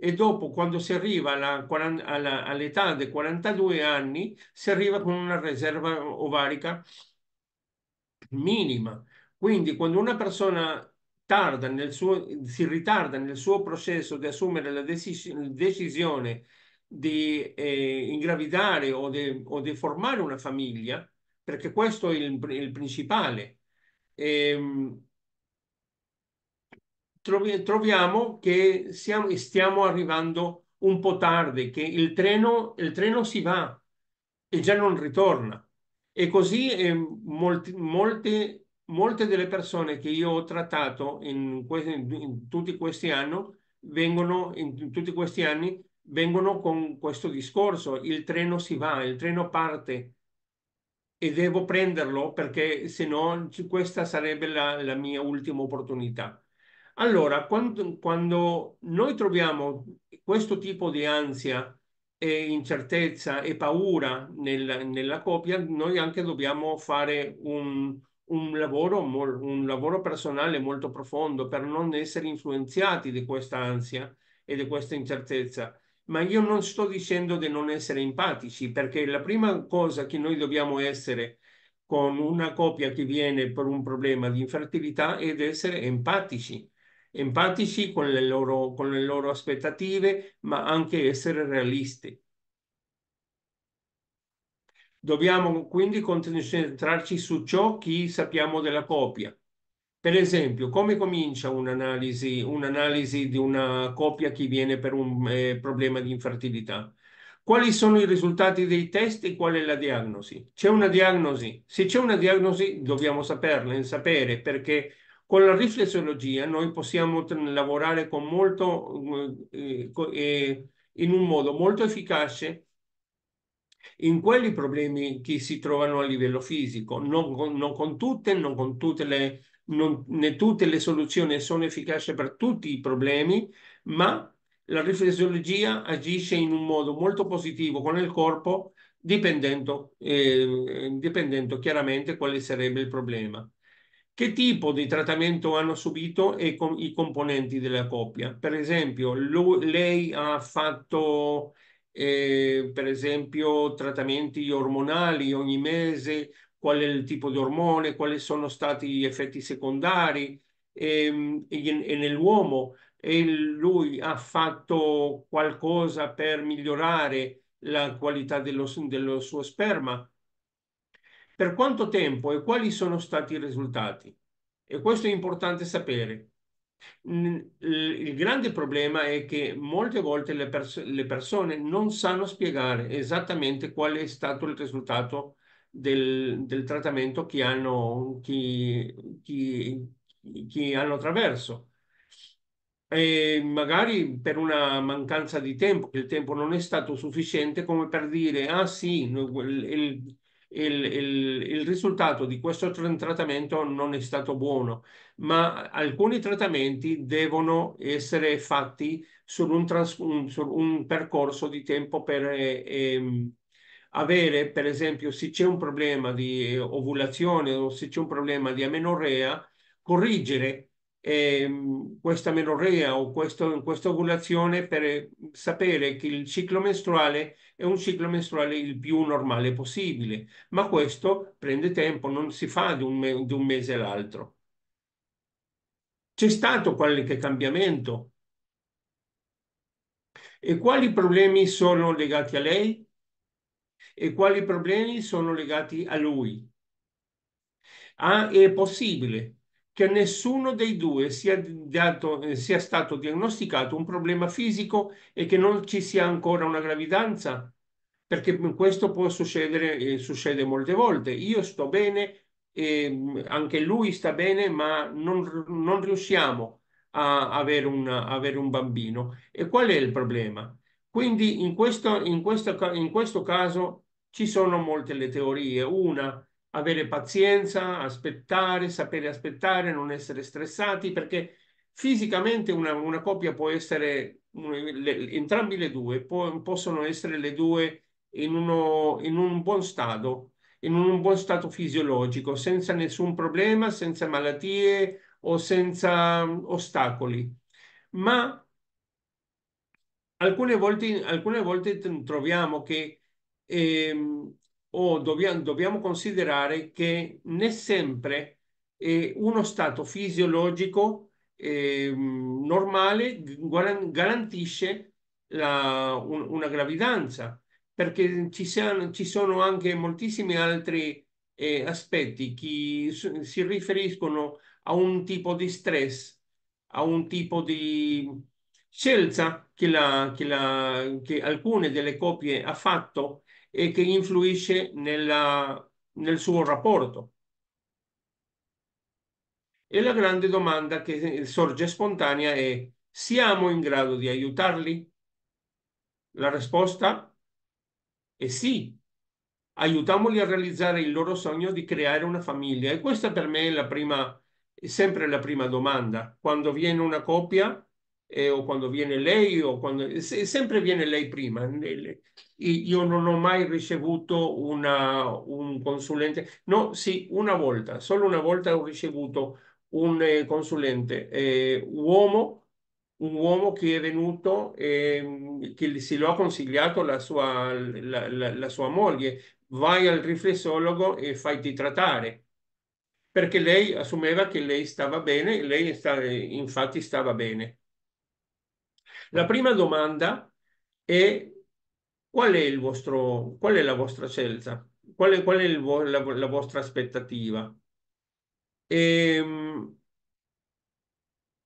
e dopo quando si arriva all'età all dei 42 anni si arriva con una riserva ovarica minima. Quindi quando una persona tarda nel suo, si ritarda nel suo processo di assumere la decis decisione di eh, ingravidare o di, o di, formare una famiglia, perché questo è il, il principale. Ehm, troviamo che siamo, stiamo arrivando un po' tardi, che il treno, il treno si va e già non ritorna. E così eh, molti, molte, molte delle persone che io ho trattato in, questi, in tutti questi anni vengono, in tutti questi anni vengono con questo discorso, il treno si va, il treno parte e devo prenderlo perché se no questa sarebbe la, la mia ultima opportunità. Allora, quando, quando noi troviamo questo tipo di ansia e incertezza e paura nel, nella coppia, noi anche dobbiamo fare un, un, lavoro, un lavoro personale molto profondo per non essere influenzati di questa ansia e di questa incertezza. Ma io non sto dicendo di non essere empatici, perché la prima cosa che noi dobbiamo essere con una coppia che viene per un problema di infertilità è di essere empatici empatici con le loro, con le loro aspettative, ma anche essere realisti. Dobbiamo quindi concentrarci su ciò che sappiamo della copia. Per esempio, come comincia un'analisi, un'analisi di una copia che viene per un eh, problema di infertilità? Quali sono i risultati dei test e qual è la diagnosi? C'è una diagnosi? Se c'è una diagnosi dobbiamo saperla, sapere perché con la riflessologia noi possiamo lavorare con molto, eh, eh, eh, in un modo molto efficace in quelli problemi che si trovano a livello fisico, non con, non con tutte, non con tutte le, non, né tutte le soluzioni sono efficaci per tutti i problemi, ma la riflessologia agisce in un modo molto positivo con il corpo, dipendendo, eh, dipendendo chiaramente quale sarebbe il problema che tipo di trattamento hanno subito e com- i componenti della coppia. Per esempio, lui, lei ha fatto eh, per esempio trattamenti ormonali ogni mese, qual è il tipo di ormone, quali sono stati gli effetti secondari ehm, e, e, e nell'uomo e lui ha fatto qualcosa per migliorare la qualità dello, dello suo sperma per quanto tempo e quali sono stati i risultati. E questo è importante sapere. Il grande problema è che molte volte le, pers le persone non sanno spiegare esattamente qual è stato il risultato del, del trattamento che hanno, chi, chi, chi hanno attraverso. E magari per una mancanza di tempo, il tempo non è stato sufficiente come per dire, ah sì, il il, il, il risultato di questo trattamento non è stato buono, ma alcuni trattamenti devono essere fatti su un, trans, un, su un percorso di tempo per... Eh, ehm, avere, per esempio, se c'è un problema di ovulazione o se c'è un problema di amenorrea, corrigere ehm, questa menorrea o questo, questa ovulazione per eh, sapere che il ciclo mestruale e un ciclo mestruale il più normale possibile, ma questo prende tempo, non si fa di un, me di un mese all'altro. C'è stato qualche cambiamento? E quali problemi sono legati a lei? E quali problemi sono legati a lui? Ah, è possibile che nessuno dei due sia, dato, eh, sia stato diagnosticato un problema fisico e che non ci sia ancora una gravidanza? Perché questo può succedere, e eh, succede molte volte. Io sto bene, e ehm, anche lui sta bene, ma non, non riusciamo a avere, una, avere un bambino. E qual è il problema? Quindi in questo, in questo, in questo caso ci sono molte le teorie. Una avere pazienza, aspettare, sapere aspettare, non essere stressati, perché fisicamente una, una coppia può essere, le, entrambi le due, può, possono essere le due in, uno, in un buon stato, in un buon stato fisiologico, senza nessun problema, senza malattie o senza mm, ostacoli. Ma alcune volte, alcune volte troviamo che ehm, o dobbiamo, dobbiamo considerare che né sempre eh, uno stato fisiologico eh, normale garantisce la, un, una gravidanza, perché ci, siano, ci sono anche moltissimi altri eh, aspetti che si riferiscono a un tipo di stress, a un tipo di scelta che, la, che, la, che alcune delle coppie ha fatto e che influisce nella, nel suo rapporto. E la grande domanda che sorge spontanea è siamo in grado di aiutarli? La risposta è sì. Aiutamoli a realizzare il loro sogno di creare una famiglia. E questa per me è, la prima, è sempre la prima domanda. Quando viene una coppia eh, o quando viene lei, o quando... Se, sempre viene lei prima. Io non ho mai ricevuto una, un consulente, no, sì, una volta, solo una volta ho ricevuto un eh, consulente eh, uomo, un uomo che è venuto, eh, che si lo ha consigliato la sua, la, la, la sua moglie, vai al riflessologo e fatti trattare perché lei assumeva che lei stava bene, lei sta, eh, infatti stava bene. La prima domanda è qual è, il vostro, qual è la vostra scelta? Qual è, qual è il, la, la, vostra aspettativa? Ehm,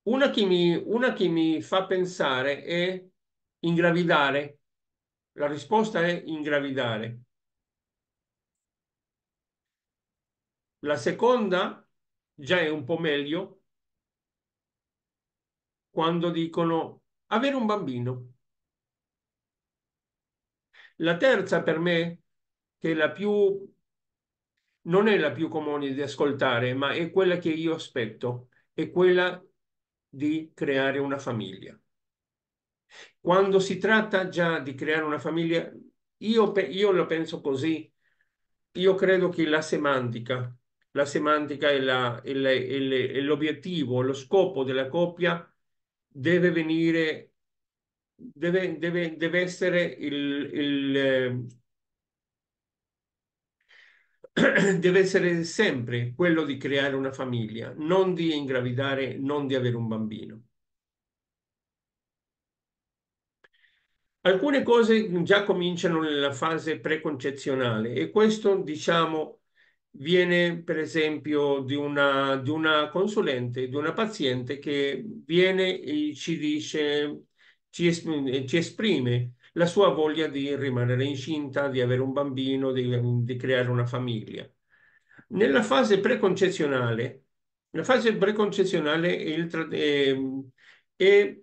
una, che mi, una che mi fa pensare è ingravidare. La risposta è ingravidare. La seconda già è un po' meglio quando dicono avere un bambino. La terza per me, che è la più, non è la più comune di ascoltare, ma è quella che io aspetto, è quella di creare una famiglia. Quando si tratta già di creare una famiglia, io, io lo penso così, io credo che la semantica, la semantica e l'obiettivo, lo scopo della coppia deve venire, deve, deve, deve essere il, il ehm, deve essere sempre quello di creare una famiglia, non di ingravidare, non di avere un bambino. Alcune cose già cominciano nella fase preconcezionale e questo, diciamo, viene per esempio di una, di una consulente, di una paziente che viene e ci dice, ci, es- ci esprime la sua voglia di rimanere incinta, di avere un bambino, di, di creare una famiglia. Nella fase preconcezionale, la fase preconcezionale è, il, è, è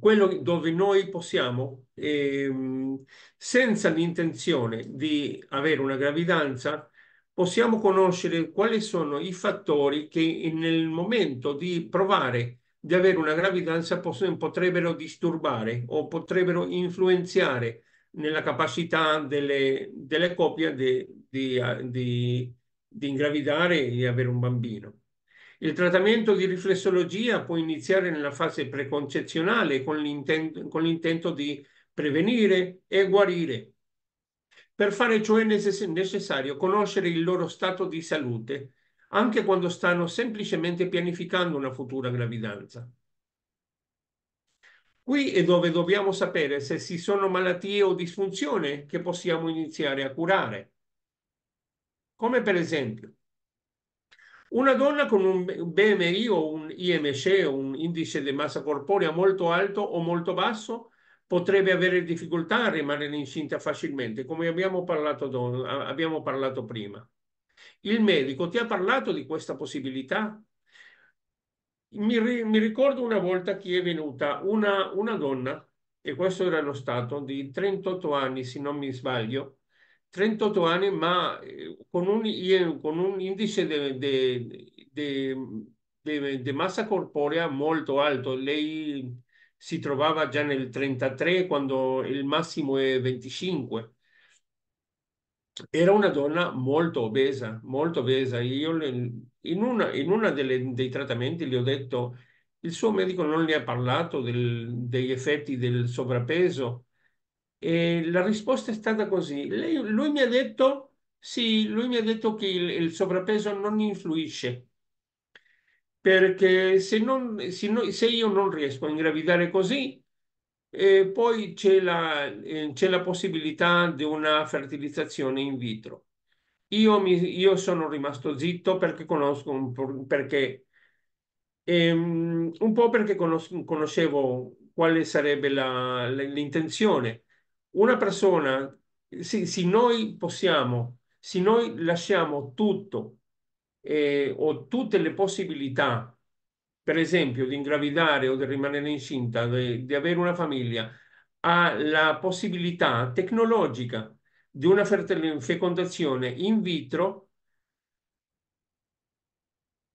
quello dove noi possiamo, eh, senza l'intenzione di avere una gravidanza, possiamo conoscere quali sono i fattori che nel momento di provare di avere una gravidanza potrebbero disturbare o potrebbero influenzare nella capacità delle, delle coppie di, di, di, di ingravidare e di avere un bambino. Il trattamento di riflessologia può iniziare nella fase preconcezionale con l'intento di prevenire e guarire per fare ciò è necessario conoscere il loro stato di salute, anche quando stanno semplicemente pianificando una futura gravidanza. Qui è dove dobbiamo sapere se ci sono malattie o disfunzioni che possiamo iniziare a curare. Come per esempio, una donna con un BMI o un IMC, un indice di massa corporea molto alto o molto basso, potrebbe avere difficoltà a rimanere incinta facilmente, come abbiamo parlato, don, abbiamo parlato prima. Il medico ti ha parlato di questa possibilità? Mi, mi ricordo una volta che è venuta una, una donna, e questo era lo stato, di 38 anni, se non mi sbaglio, 38 anni, ma eh, con un, eh, con un indice di massa corporea molto alto. Lei si trovava già nel 33 quando il massimo è 25. Era una donna molto obesa, molto obesa. Io le, in una, in una delle, dei trattamenti le ho detto, il suo medico non le ha parlato del, degli effetti del sovrappeso e la risposta è stata così. Lei, lui mi ha detto, sì, lui mi ha detto che il, il sovrappeso non influisce perché se, non, se, no, se io non riesco a ingravidare così, eh, poi c'è la, eh, c'è la possibilità di una fertilizzazione in vitro. Io, mi, io sono rimasto zitto perché conosco un po', perché, ehm, un po perché conos conoscevo quale sarebbe l'intenzione. Una persona, se, se noi possiamo, se noi lasciamo tutto eh, ho tutte le possibilità, per esempio, di ingravidare o di rimanere incinta, di, di avere una famiglia, ha la possibilità tecnologica di una fecondazione in vitro,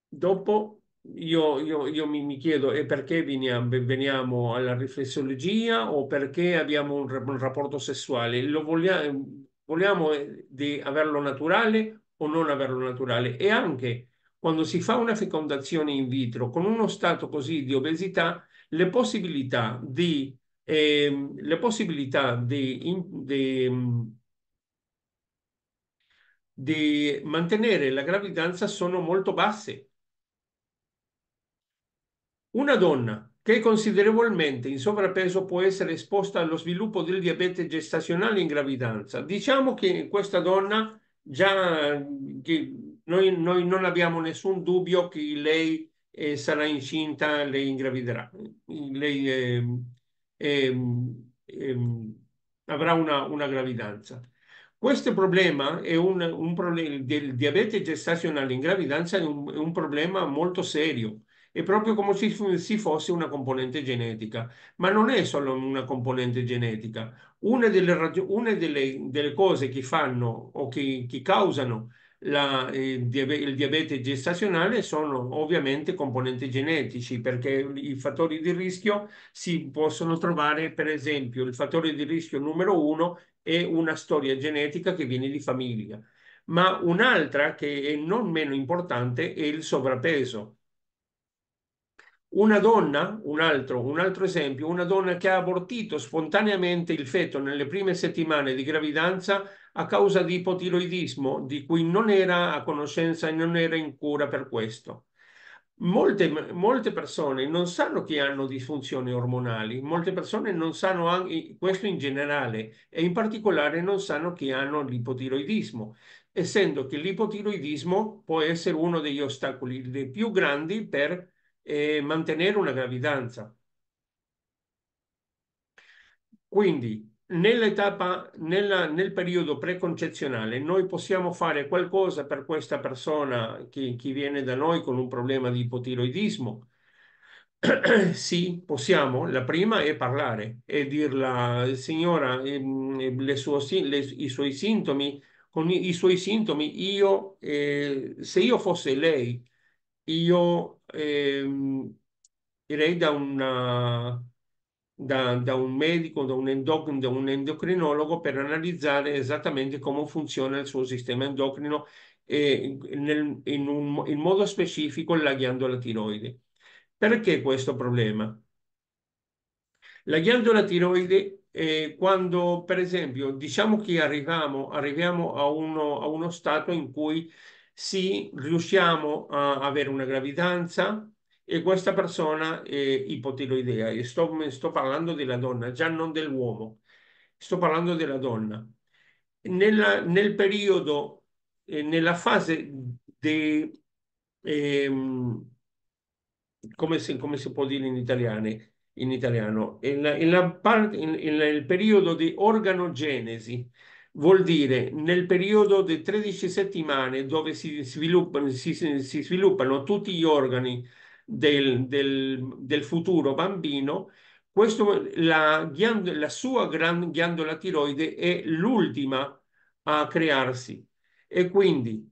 dopo io, io, io mi, mi, chiedo e perché veniamo, veniamo, alla riflessologia o perché abbiamo un, rapporto sessuale? Lo vogliamo, vogliamo eh, di averlo naturale o non averlo naturale e anche quando si fa una fecondazione in vitro con uno stato così di obesità, le possibilità di, eh, le possibilità di, in, di, mm, di mantenere la gravidanza sono molto basse. Una donna che è considerevolmente in sovrappeso può essere esposta allo sviluppo del diabete gestazionale in gravidanza. Diciamo che questa donna già che noi, noi non abbiamo nessun dubbio che lei eh, sarà incinta, lei ingraviderà, lei eh, eh, avrà una, una, gravidanza. Questo problema è un, un problema del diabete gestazionale in gravidanza, è un, è un problema molto serio è proprio come se si fosse una componente genetica, ma non è solo una componente genetica. Una delle, una delle, delle cose che fanno o che, che causano la, eh, il diabete gestazionale sono ovviamente componenti genetici perché i fattori di rischio si possono trovare, per esempio, il fattore di rischio numero uno è una storia genetica che viene di famiglia ma un'altra che è non meno importante è il sovrappeso. Una donna, un altro, un altro esempio, una donna che ha abortito spontaneamente il feto nelle prime settimane di gravidanza a causa di ipotiroidismo di cui non era a conoscenza e non era in cura per questo. Molte, molte, persone non sanno che hanno disfunzioni ormonali, molte persone non sanno anche questo in generale e in particolare non sanno che hanno l'ipotiroidismo, essendo che l'ipotiroidismo può essere uno degli ostacoli più grandi per eh, mantenere una gravidanza. Quindi nell'etapa, nel periodo preconcezionale, noi possiamo fare qualcosa per questa persona che, che viene da noi con un problema di ipotiroidismo. sì, possiamo. La prima è parlare e dirla, signora, ehm, le sue, le, i suoi sintomi, con i, i suoi sintomi, io, eh, se io fosse lei, io ehm, direi da, una, da, da, un medico, da un, endoc- da un endocrinologo per analizzare esattamente come funziona il suo sistema endocrino e nel, in, un, in modo specifico la ghiandola tiroide. Perché questo problema? La ghiandola tiroide, eh, quando per esempio diciamo che arriviamo, arriviamo a, uno, a uno stato in cui sì, riusciamo a avere una gravidanza e questa persona è ipotiroidea. E sto, sto parlando della donna, già non dell'uomo, sto parlando della donna. Nella, nel periodo, eh, nella fase di, eh, come, si, come si può dire in italiano? in italiano, in, in, la part, in, in la, il periodo di organogenesi, Vuol dire nel periodo di 13 settimane dove si sviluppano, si, si sviluppano tutti gli organi del, del, del futuro bambino, questo, la, la sua gran ghiandola tiroide è l'ultima a crearsi e quindi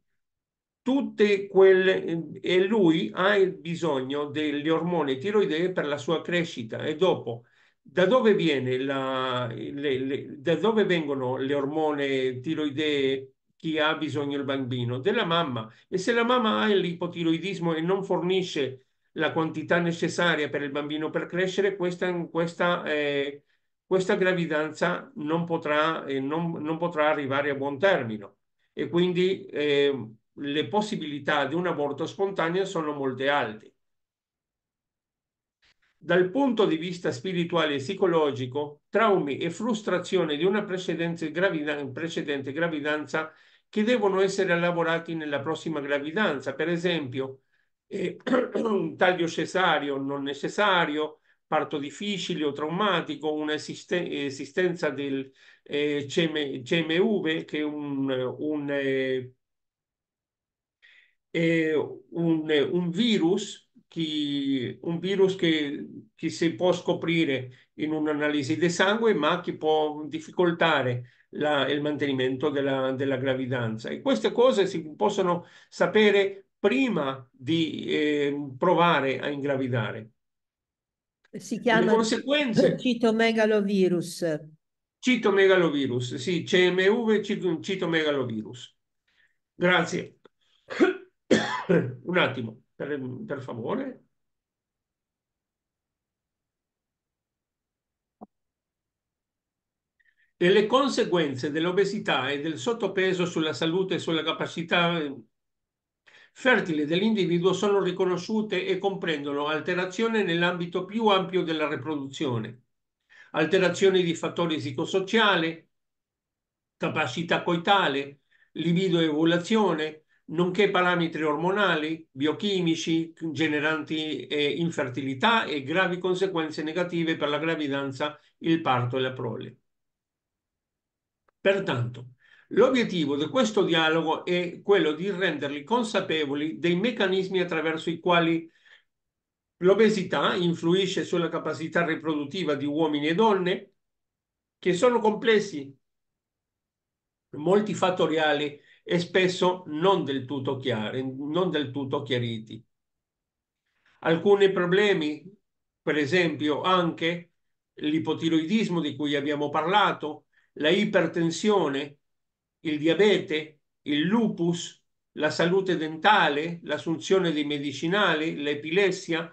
tutte quelle e lui ha bisogno degli ormoni tiroidei per la sua crescita e dopo da dove, la, le, le, da dove vengono le ormone tiroidee chi ha bisogno il bambino? Della mamma. E se la mamma ha l'ipotiroidismo e non fornisce la quantità necessaria per il bambino per crescere, questa, questa, eh, questa gravidanza non potrà, eh, non, non potrà, arrivare a buon termine. E quindi eh, le possibilità di un aborto spontaneo sono molte alte. Dal punto di vista spirituale e psicologico, traumi e frustrazione di una precedente, gravidanza, precedente gravidanza che devono essere elaborati nella prossima gravidanza, per esempio eh, un taglio cesario non necessario, parto difficile o traumatico, un'esistenza del eh, CMV, che è un, un, eh, un, un virus che, un virus che, che si può scoprire in un'analisi del sangue, ma che può difficoltare la, il mantenimento della, della, gravidanza. E queste cose si possono sapere prima di eh, provare a ingravidare. Si chiama Le conseguenze... citomegalovirus. Citomegalovirus, sì, CMV citomegalovirus. Grazie. Un attimo per, per favore? E le conseguenze dell'obesità e del sottopeso sulla salute e sulla capacità eh, fertile dell'individuo sono riconosciute e comprendono alterazioni nell'ambito più ampio della riproduzione, alterazioni di fattori psicosociali, capacità coitale, libido e ovulazione, nonché parametri ormonali, biochimici, generanti eh, infertilità e gravi conseguenze negative per la gravidanza, il parto e la prole. Pertanto, l'obiettivo di questo dialogo è quello di renderli consapevoli dei meccanismi attraverso i quali l'obesità influisce sulla capacità riproduttiva di uomini e donne, che sono complessi, multifattoriali e spesso non del tutto chiari, non del tutto chiariti. Alcuni problemi, per esempio anche l'ipotiroidismo di cui abbiamo parlato, la ipertensione, il diabete, il lupus, la salute dentale, l'assunzione di medicinali, l'epilessia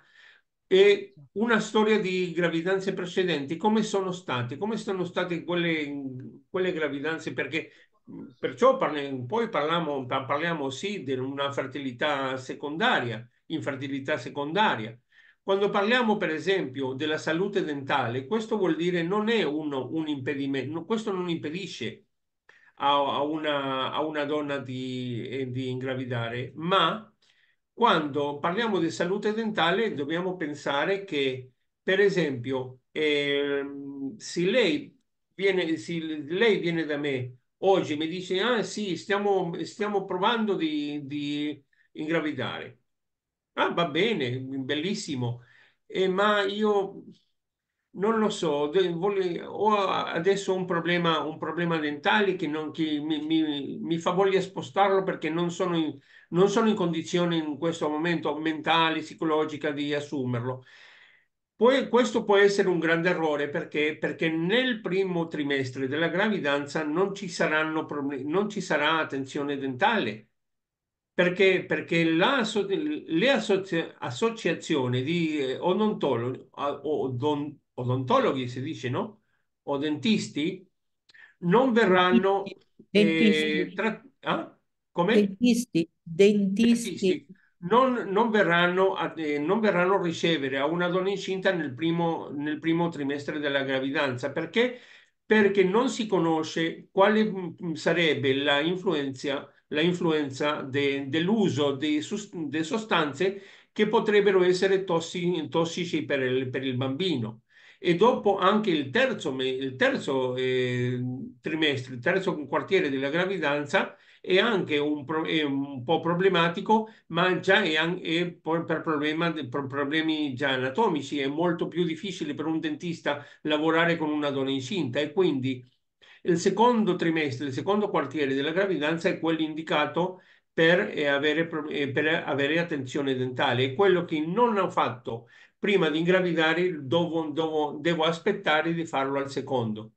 e una storia di gravidanze precedenti, come sono state, come sono state quelle, quelle gravidanze, perché perciò parliamo, poi parliamo, parliamo sì di una fertilità secondaria, infertilità secondaria. Quando parliamo per esempio della salute dentale, questo vuol dire non è uno, un impedimento, questo non impedisce a, a, una, a una, donna di, eh, di ingravidare, ma quando parliamo di salute dentale dobbiamo pensare che, per esempio, eh, se, lei viene, se lei viene da me oggi mi dice, ah sì, stiamo, stiamo provando di, di ingravidare. Ah, va bene, bellissimo, eh, ma io non lo so, ho adesso un problema, un problema dentale che, non, che mi, mi, mi, fa voglia spostarlo perché non sono, in, non sono in condizione in questo momento mentale, psicologica di assumerlo. Poi, questo può essere un grande errore perché, perché nel primo trimestre della gravidanza non ci, problemi, non ci sarà attenzione dentale perché, perché le associazioni di eh, odontologhi, odon si dice no? o dentisti non verranno dentisti. Eh, ah? dentisti. dentisti. dentisti non, non, verranno a, eh, non verranno a ricevere a una donna incinta nel primo, nel primo trimestre della gravidanza perché perché non si conosce quale mm, sarebbe la influenza, la influenza de, dell'uso di sostanze che potrebbero essere tossi, tossici per il, per il, bambino. E dopo anche il terzo, il terzo eh, trimestre, il terzo quartiere della gravidanza, è anche un, pro, è un po' problematico, ma già è, è per problema, per problemi già anatomici, è molto più difficile per un dentista lavorare con una donna incinta e quindi il secondo trimestre, il secondo quartiere della gravidanza è quello indicato per eh, avere, eh, per avere attenzione dentale e quello che non ho fatto prima di ingravidare devo, devo, devo aspettare di farlo al secondo.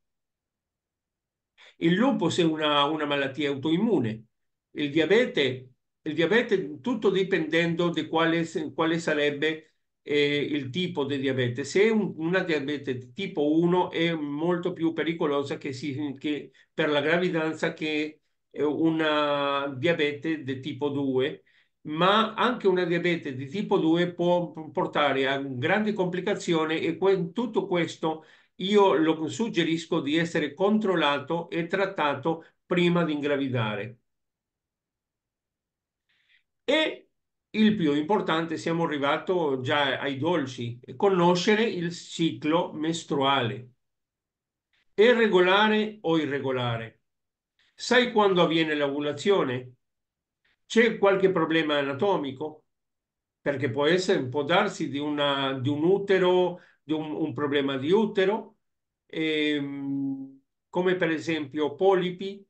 Il lupus è una, una malattia autoimmune. Il diabete, il diabete, tutto dipendendo di quale, quale sarebbe eh, il tipo di diabete. Se è un, una diabete tipo 1 è molto più pericolosa che si, che per la gravidanza che eh, una diabete di tipo 2 ma anche una diabete di tipo 2 può portare a grandi complicazioni e que tutto questo io lo suggerisco di essere controllato e trattato prima di ingravidare. E il più importante, siamo arrivati già ai dolci, conoscere il ciclo mestruale. È regolare o irregolare? Sai quando avviene l'ovulazione? C'è qualche problema anatomico? Perché può, essere, può darsi di, una, di un utero di un, un problema di utero, ehm, come per esempio polipi,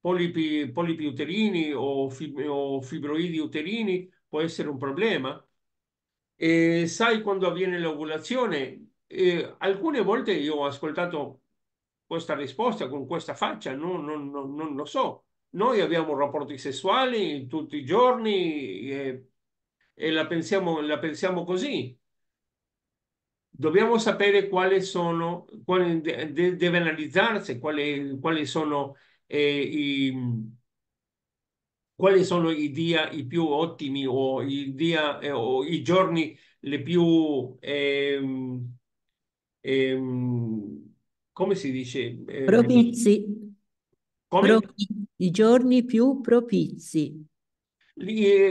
polipi, polipi uterini o, fib o fibroidi uterini, può essere un problema. E sai quando avviene l'ovulazione? alcune volte io ho ascoltato questa risposta con questa faccia, non, non, non, non lo so. Noi abbiamo rapporti sessuali tutti i giorni e, e la, pensiamo, la pensiamo così dobbiamo sapere quali sono, quali de, deve analizzarsi, quali, quali sono eh, i quali sono i dia i più ottimi o i, dia, eh, o i giorni le più ehm, ehm, come si dice ehm, propizi Pro, i giorni più propizi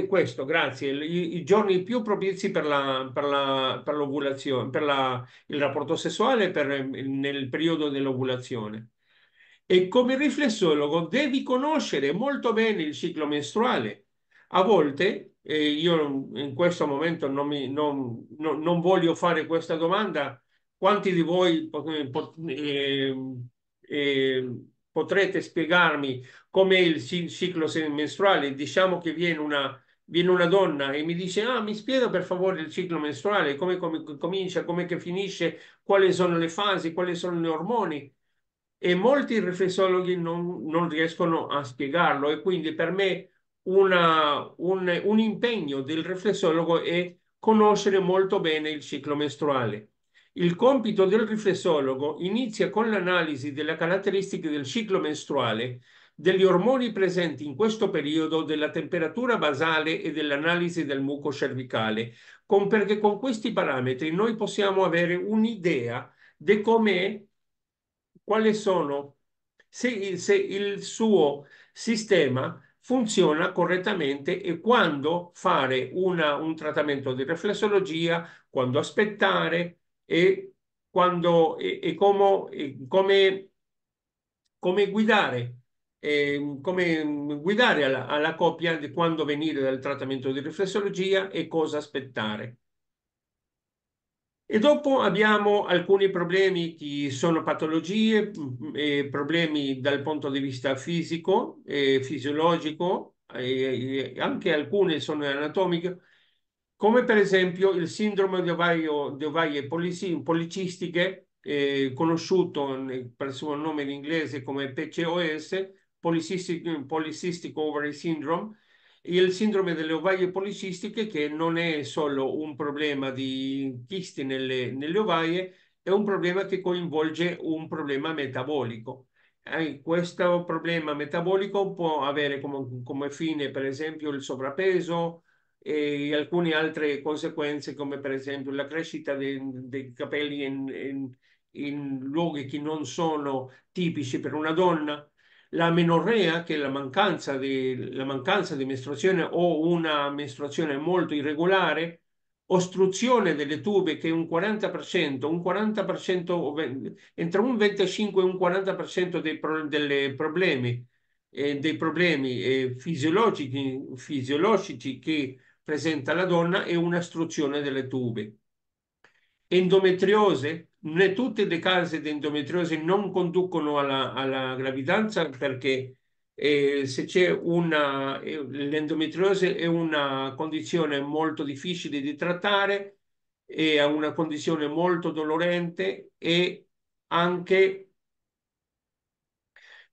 questo, grazie. I, I, giorni più propizi per, la, per, la, per l'ovulazione, per la, il rapporto sessuale per, nel periodo dell'ovulazione. E come riflessologo devi conoscere molto bene il ciclo mestruale. A volte, e io in questo momento non, mi, non, non, non, voglio fare questa domanda, quanti di voi eh, eh, potrete spiegarmi come il ciclo menstruale? Diciamo che viene una, viene una donna e mi dice, ah, mi spiega per favore il ciclo menstruale, come, come comincia, come che finisce, quali sono le fasi, quali sono gli ormoni. E molti riflessologhi non, non riescono a spiegarlo e quindi per me una, un, un impegno del riflessologo è conoscere molto bene il ciclo mestruale. Il compito del riflessologo inizia con l'analisi delle caratteristiche del ciclo mestruale, degli ormoni presenti in questo periodo, della temperatura basale e dell'analisi del muco cervicale, con, perché con questi parametri noi possiamo avere un'idea di come quali sono, se il, se il suo sistema funziona correttamente e quando fare una, un trattamento di riflessologia, quando aspettare, e, quando, e, e, como, e come, come, guidare, come guidare alla, alla, coppia di quando venire dal trattamento di riflessologia e cosa aspettare. E dopo abbiamo alcuni problemi che sono patologie, mm, problemi dal punto di vista fisico, e fisiologico, anche alcune sono anatomiche, come per esempio il sindrome di, ovaio, di ovaie policistiche, eh, conosciuto per il suo nome in inglese come PCOS, Polycystic, Polycystic Ovary Syndrome, il sindrome delle ovaie policistiche che non è solo un problema di chisti nelle, nelle ovaie, è un problema che coinvolge un problema metabolico. Eh, questo problema metabolico può avere come, come fine, per esempio, il sovrappeso, e alcune altre conseguenze come per esempio la crescita dei, dei capelli in, in, in, luoghi che non sono tipici per una donna, la menorrea che è la mancanza di, la mancanza di mestruazione o una mestruazione molto irregolare, ostruzione delle tube che è un 40%, un 40% entro un 25 e un 40% dei, pro, delle problemi, eh, dei problemi eh, fisiologici, fisiologici che presenta la donna e un'astruzione delle tube. Endometriose, né tutte le case di endometriosi non conducono alla, alla gravidanza perché eh, se c'è una eh, l'endometriose è una condizione molto difficile di trattare è una condizione molto dolorente e anche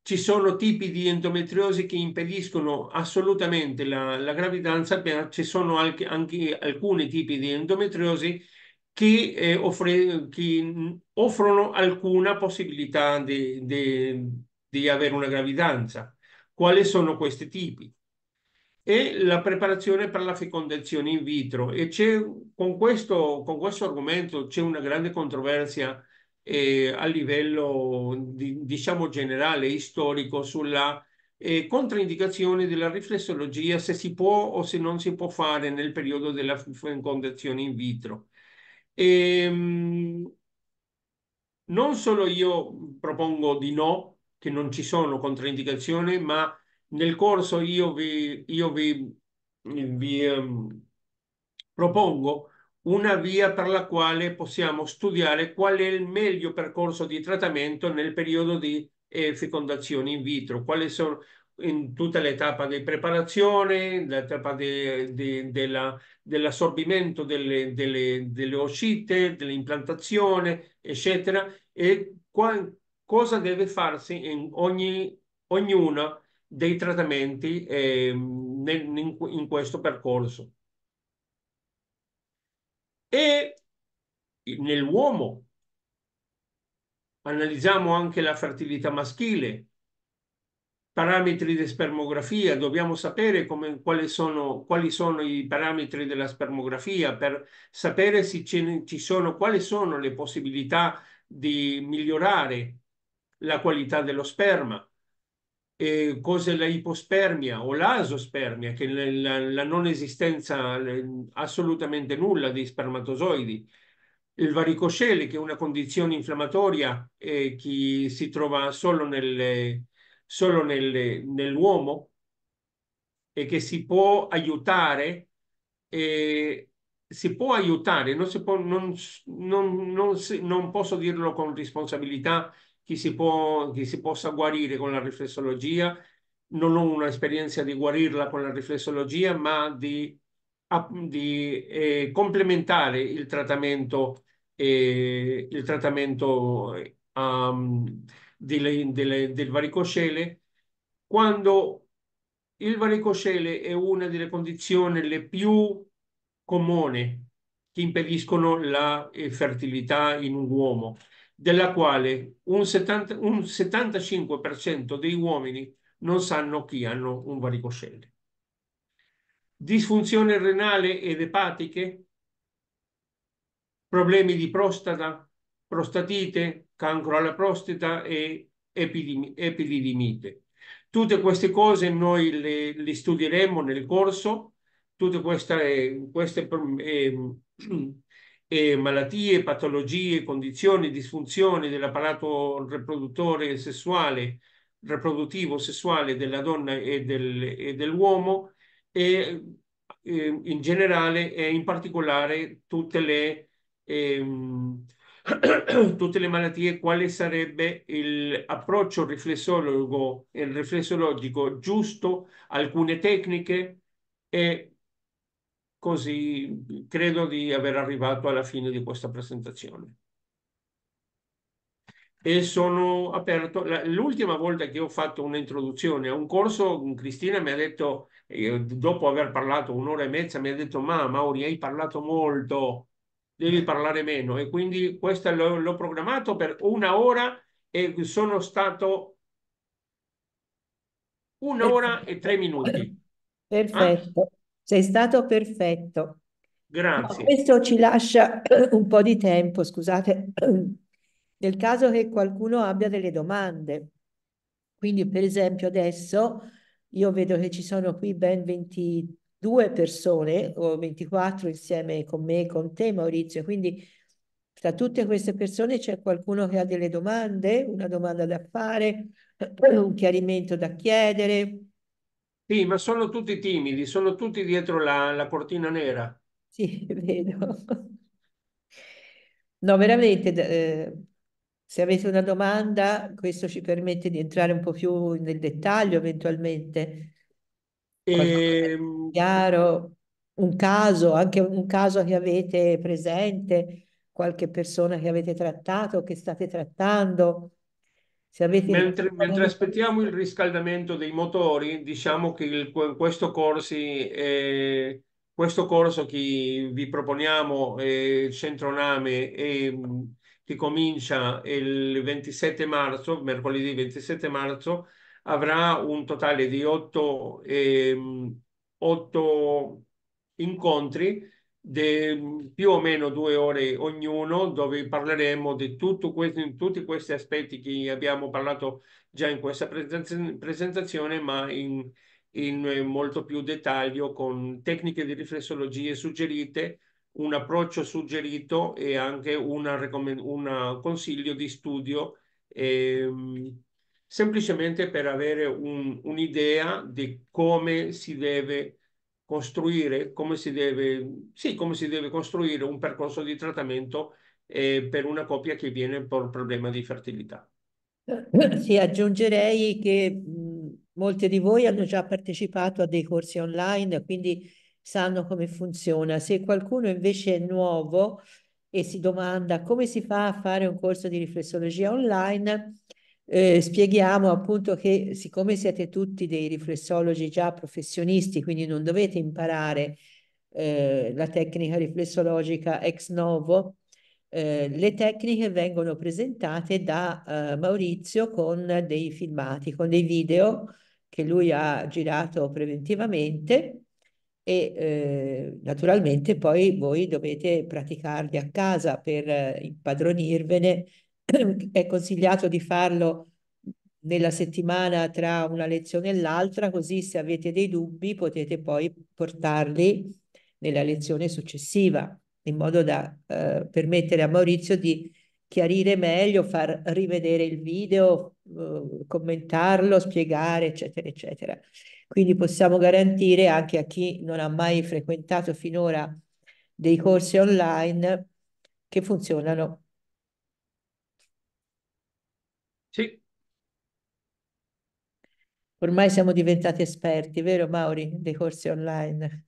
ci sono tipi di endometriosi che impediscono assolutamente la, la gravidanza, ma ci sono anche, anche, alcuni tipi di endometriosi che, eh, offre, che offrono alcuna possibilità di avere una gravidanza. Quali sono questi tipi? E la preparazione per la fecondazione in vitro. E con questo, con questo argomento c'è una grande controversia eh, a livello di, diciamo generale e storico sulla eh, controindicazione della riflessologia se si può o se non si può fare nel periodo della fecondazione in vitro. E, ehm, non solo io propongo di no, che non ci sono controindicazioni, ma nel corso io vi, io vi, vi um, propongo una via per la quale possiamo studiare qual è il meglio percorso di trattamento nel periodo di eh, fecondazione in vitro, quali sono in tutta l'etapa di preparazione, l'etapa tappa de, de, de dell'assorbimento delle, delle, delle, oscite, dell'implantazione, eccetera, e qua, cosa deve farsi in ogni, ognuna dei trattamenti eh, nel, in, in questo percorso. E nell'uomo analizziamo anche la fertilità maschile, parametri di spermografia, dobbiamo sapere come, quali, sono, quali, sono, i parametri della spermografia per sapere se ci sono, quali sono le possibilità di migliorare la qualità dello sperma eh, cose la ipospermia o l'asospermia, che è la, la non esistenza assolutamente nulla di spermatozoidi, il varicocele, che è una condizione infiammatoria eh, che si trova solo, nel, solo nel, nell'uomo e che si può aiutare, eh, si può aiutare, non, si può, non, non, non, si, non posso dirlo con responsabilità chi si, può, chi si possa guarire con la riflessologia. Non ho un'esperienza di guarirla con la riflessologia, ma di, di eh, complementare il trattamento, eh, il trattamento um, delle, delle, del varicocele quando il varicocele è una delle condizioni le più comuni che impediscono la eh, fertilità in un uomo della quale un, 70, un 75% dei uomini non sanno chi hanno un varicocele. Disfunzione renale ed epatiche, problemi di prostata, prostatite, cancro alla prostata e epididimite. Tutte queste cose noi le, le studieremo nel corso, tutte eh, queste, queste eh, eh, malattie, patologie, condizioni, disfunzioni dell'apparato riproduttore sessuale, riproduttivo sessuale della donna e, del, e dell'uomo e eh, in generale e in particolare tutte le, ehm, tutte le malattie, quale sarebbe l'approccio riflessologo e riflessologico giusto, alcune tecniche e Così credo di aver arrivato alla fine di questa presentazione. E sono aperto. L'ultima volta che ho fatto un'introduzione a un corso, Cristina mi ha detto, dopo aver parlato un'ora e mezza, mi ha detto, ma Mauri, hai parlato molto, devi parlare meno. E quindi questa l'ho programmato per una ora e sono stato un'ora e tre minuti. Perfetto. Ah? Sei stato perfetto. Grazie. No, questo ci lascia eh, un po' di tempo, scusate, nel caso che qualcuno abbia delle domande. Quindi, per esempio, adesso io vedo che ci sono qui ben 22 persone o 24 insieme con me e con te, Maurizio. Quindi, tra tutte queste persone c'è qualcuno che ha delle domande, una domanda da fare, un chiarimento da chiedere sì, ma sono tutti timidi, sono tutti dietro la, la cortina nera. Sì, vedo. No, veramente, eh, se avete una domanda, questo ci permette di entrare un po' più nel dettaglio eventualmente. E... Ehm, chiaro, un caso, anche un caso che avete presente, qualche persona che avete trattato, che state trattando. Mentre, mentre, aspettiamo il riscaldamento dei motori, diciamo che il, questo, corsi, eh, questo, corso che vi proponiamo, centro name eh, che comincia il 27 marzo, mercoledì 27 marzo, avrà un totale di 8, 8 ehm, incontri de, più o meno due ore ognuno, dove parleremo di tutto questo, in tutti questi aspetti che abbiamo parlato già in questa presentazione, ma in, in molto più dettaglio con tecniche di riflessologie suggerite, un approccio suggerito e anche un consiglio di studio ehm, semplicemente per avere un'idea un di come si deve costruire come si deve, sì, come si deve costruire un percorso di trattamento eh, per una coppia che viene per problema di fertilità. Sì, aggiungerei che mh, molti di voi hanno già partecipato a dei corsi online, quindi sanno come funziona. Se qualcuno invece è nuovo e si domanda come si fa a fare un corso di riflessologia online, eh, spieghiamo appunto che siccome siete tutti dei riflessologi già professionisti, quindi non dovete imparare eh, la tecnica riflessologica ex novo, eh, le tecniche vengono presentate da eh, Maurizio con dei filmati, con dei video che lui ha girato preventivamente e eh, naturalmente poi voi dovete praticarli a casa per eh, impadronirvene è consigliato di farlo nella settimana tra una lezione e l'altra, così se avete dei dubbi potete poi portarli nella lezione successiva, in modo da eh, permettere a Maurizio di chiarire meglio, far rivedere il video, eh, commentarlo, spiegare, eccetera, eccetera. Quindi possiamo garantire anche a chi non ha mai frequentato finora dei corsi online che funzionano Sì. Ormai siamo diventati esperti, vero Mauri, dei corsi online?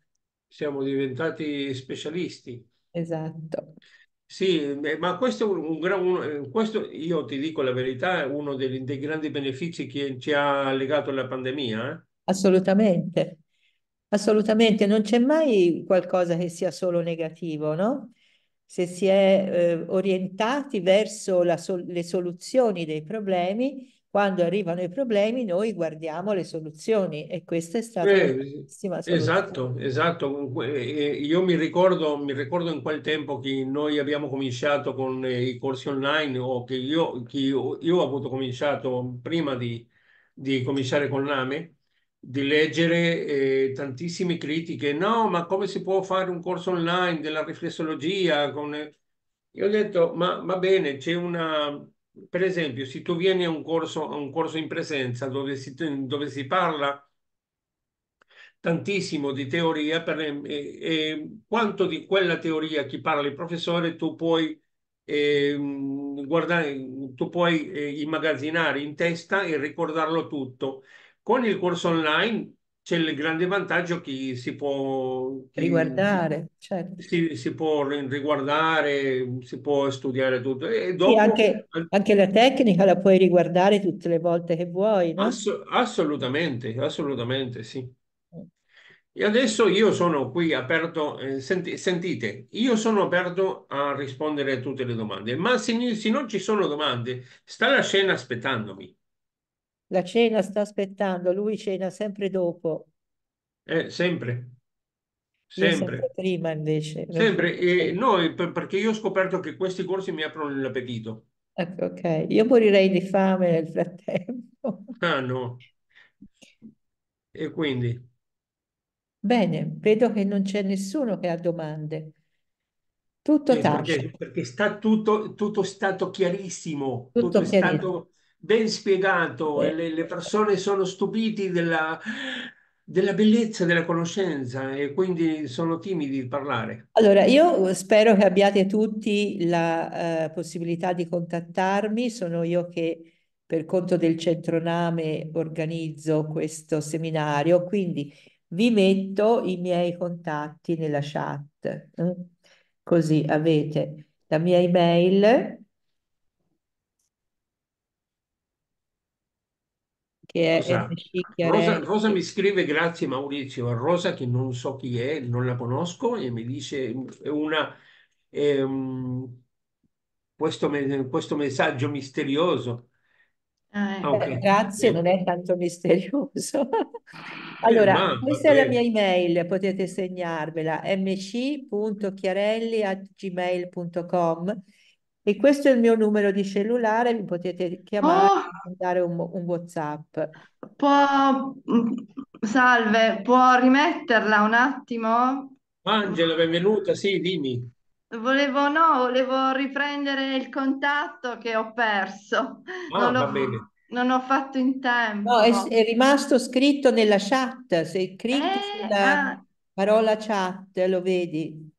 Siamo diventati specialisti. Esatto. Sì, ma questo, un, un, eh, questo io ti dico la verità, è uno dei, dei grandi benefici che ci ha legato alla pandemia. Eh? Assolutamente, assolutamente, non c'è mai qualcosa che sia solo negativo, no? se si è eh, orientati verso sol le soluzioni dei problemi, quando arrivano i problemi noi guardiamo le soluzioni e questa è stata eh, una bellissima soluzione. Esatto, esatto. Eh, eh, io mi ricordo, mi ricordo, in quel tempo che noi abbiamo cominciato con eh, i corsi online o che io, che io, io ho avuto cominciato prima di, di cominciare con l'AME, di leggere eh, tantissime critiche. No, ma come si può fare un corso online della riflessologia? Con... Eh? Io ho detto, ma va bene, c'è una... Per esempio, se tu vieni a un corso, a un corso in presenza dove si, dove si parla tantissimo di teoria per, eh, eh, quanto di quella teoria che parla il professore tu puoi eh, guardare tu puoi eh, immagazzinare in testa e ricordarlo tutto con il corso online c'è il grande vantaggio che si può che riguardare, certo. si, si, può riguardare, si può studiare tutto. E dopo... sì, anche, anche, la tecnica la puoi riguardare tutte le volte che vuoi. No? Ass- assolutamente, assolutamente sì. Mm. E adesso io sono qui aperto, eh, senti, sentite, io sono aperto a rispondere a tutte le domande, ma se, se non ci sono domande, sta la scena aspettandomi. La cena sta aspettando, lui cena sempre dopo. Eh, sempre. Sempre. sempre prima invece. Sempre. E no, perché io ho scoperto che questi corsi mi aprono l'appetito. Ecco, ok, io morirei di fame nel frattempo. Ah, no. E quindi, Bene, vedo che non c'è nessuno che ha domande. Tutto eh, tace, perché, perché sta tutto, tutto è stato chiarissimo, tutto tutto è stato ben spiegato e le, le persone sono stupiti della, della bellezza della conoscenza e quindi sono timidi di parlare. Allora, io spero che abbiate tutti la eh, possibilità di contattarmi, sono io che per conto del Centro Name organizzo questo seminario, quindi vi metto i miei contatti nella chat, eh? così avete la mia email che è Rosa, Rosa, Rosa, mi scrive grazie Maurizio, a Rosa che non so chi è, non la conosco e mi dice è una, è ehm, un, questo, questo, messaggio misterioso. Ah, ecco. ah, okay. Grazie, non è tanto misterioso. Eh, allora, eh, ma, questa vabbè. è la mia email, potete segnarvela mc.chiarelli gmail.com e questo è il mio numero di cellulare, mi potete chiamare oh. e dare un, un WhatsApp. Può... Mm, salve, può rimetterla un attimo? Angela, benvenuta, sì, dimmi. Volevo, no, volevo riprendere il contatto che ho perso. Ah, non, ho, non ho, fatto in tempo. No, è, è, rimasto scritto nella chat, se clicchi eh, sulla ah. parola chat lo vedi.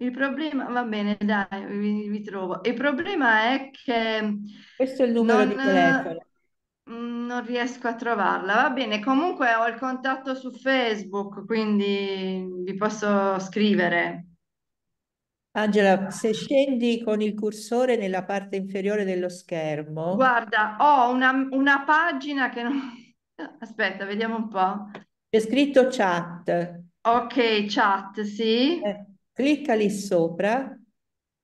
Il problema, va bene, dai, vi, mi trovo. Il problema è che... Questo è il numero non, di telefono. Mm, non riesco a trovarla, va bene. Comunque ho il contatto su Facebook, quindi vi posso scrivere. Angela, se scendi con il cursore nella parte inferiore dello schermo. Guarda, ho una, una pagina che non. Aspetta, vediamo un po'. C'è scritto chat. Ok, chat, sì. Eh, clicca lì sopra,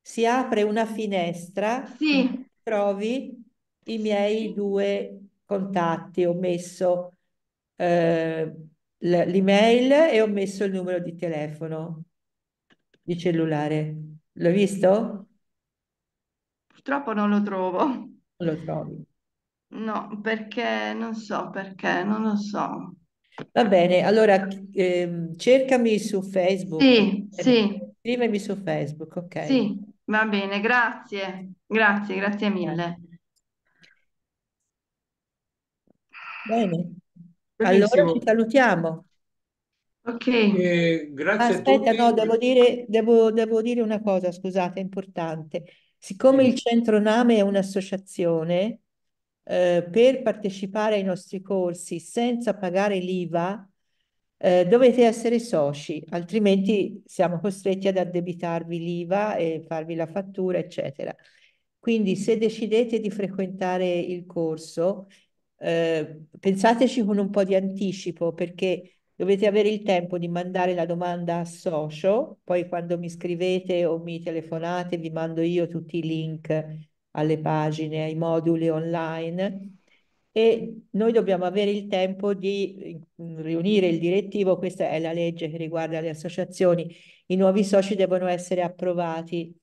si apre una finestra, sì. trovi i miei due contatti, ho messo eh, l'email e ho messo il numero di telefono di cellulare. L'hai visto? Purtroppo non lo trovo. Non lo trovi. No, perché non so perché, non lo so. Va bene, allora ehm, cercami su Facebook. Sì, eh, sì. Scrivimi su Facebook, ok? Sì, va bene, grazie, grazie, grazie mille. Bene, allora ci salutiamo. Ok, Eh, grazie a Aspetta, no, devo dire, devo, devo dire una cosa, scusate, importante. Siccome il Centro Name è un'associazione, eh, per partecipare ai nostri corsi senza pagare l'IVA, eh, dovete essere soci, altrimenti siamo costretti ad addebitarvi l'IVA e farvi la fattura, eccetera. Quindi se decidete di frequentare il corso, eh, pensateci con un po' di anticipo perché dovete avere il tempo di mandare la domanda a socio, poi quando mi scrivete o mi telefonate vi mando io tutti i link alle pagine, ai moduli online e noi dobbiamo avere il tempo di mm, riunire il direttivo, questa è la legge che riguarda le associazioni, i nuovi soci devono essere approvati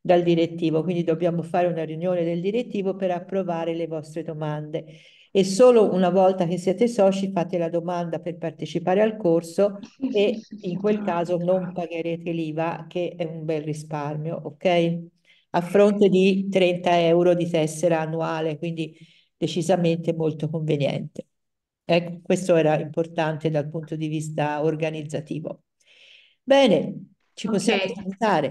dal direttivo, quindi dobbiamo fare una riunione del direttivo per approvare le vostre domande e solo una volta che siete soci fate la domanda per partecipare al corso e in quel caso non pagherete l'IVA che è un bel risparmio, ok? A fronte di 30 euro di tessera annuale, quindi decisamente molto conveniente. Ecco, questo era importante dal punto di vista organizzativo. Bene, ci possiamo okay. salutare.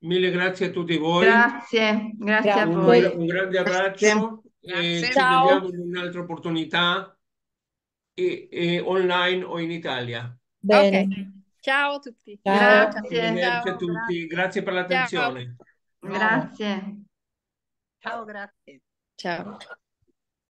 Mille grazie a tutti voi. Grazie, grazie, grazie. a voi. Un, grande abbraccio grazie. e ci vediamo in un'altra opportunità e, e online o in Italia. Bene. Okay. Ciao a tutti. Ciao. Grazie. grazie a tutti. Grazie per l'attenzione. Grazie. Ciao, grazie. Chao.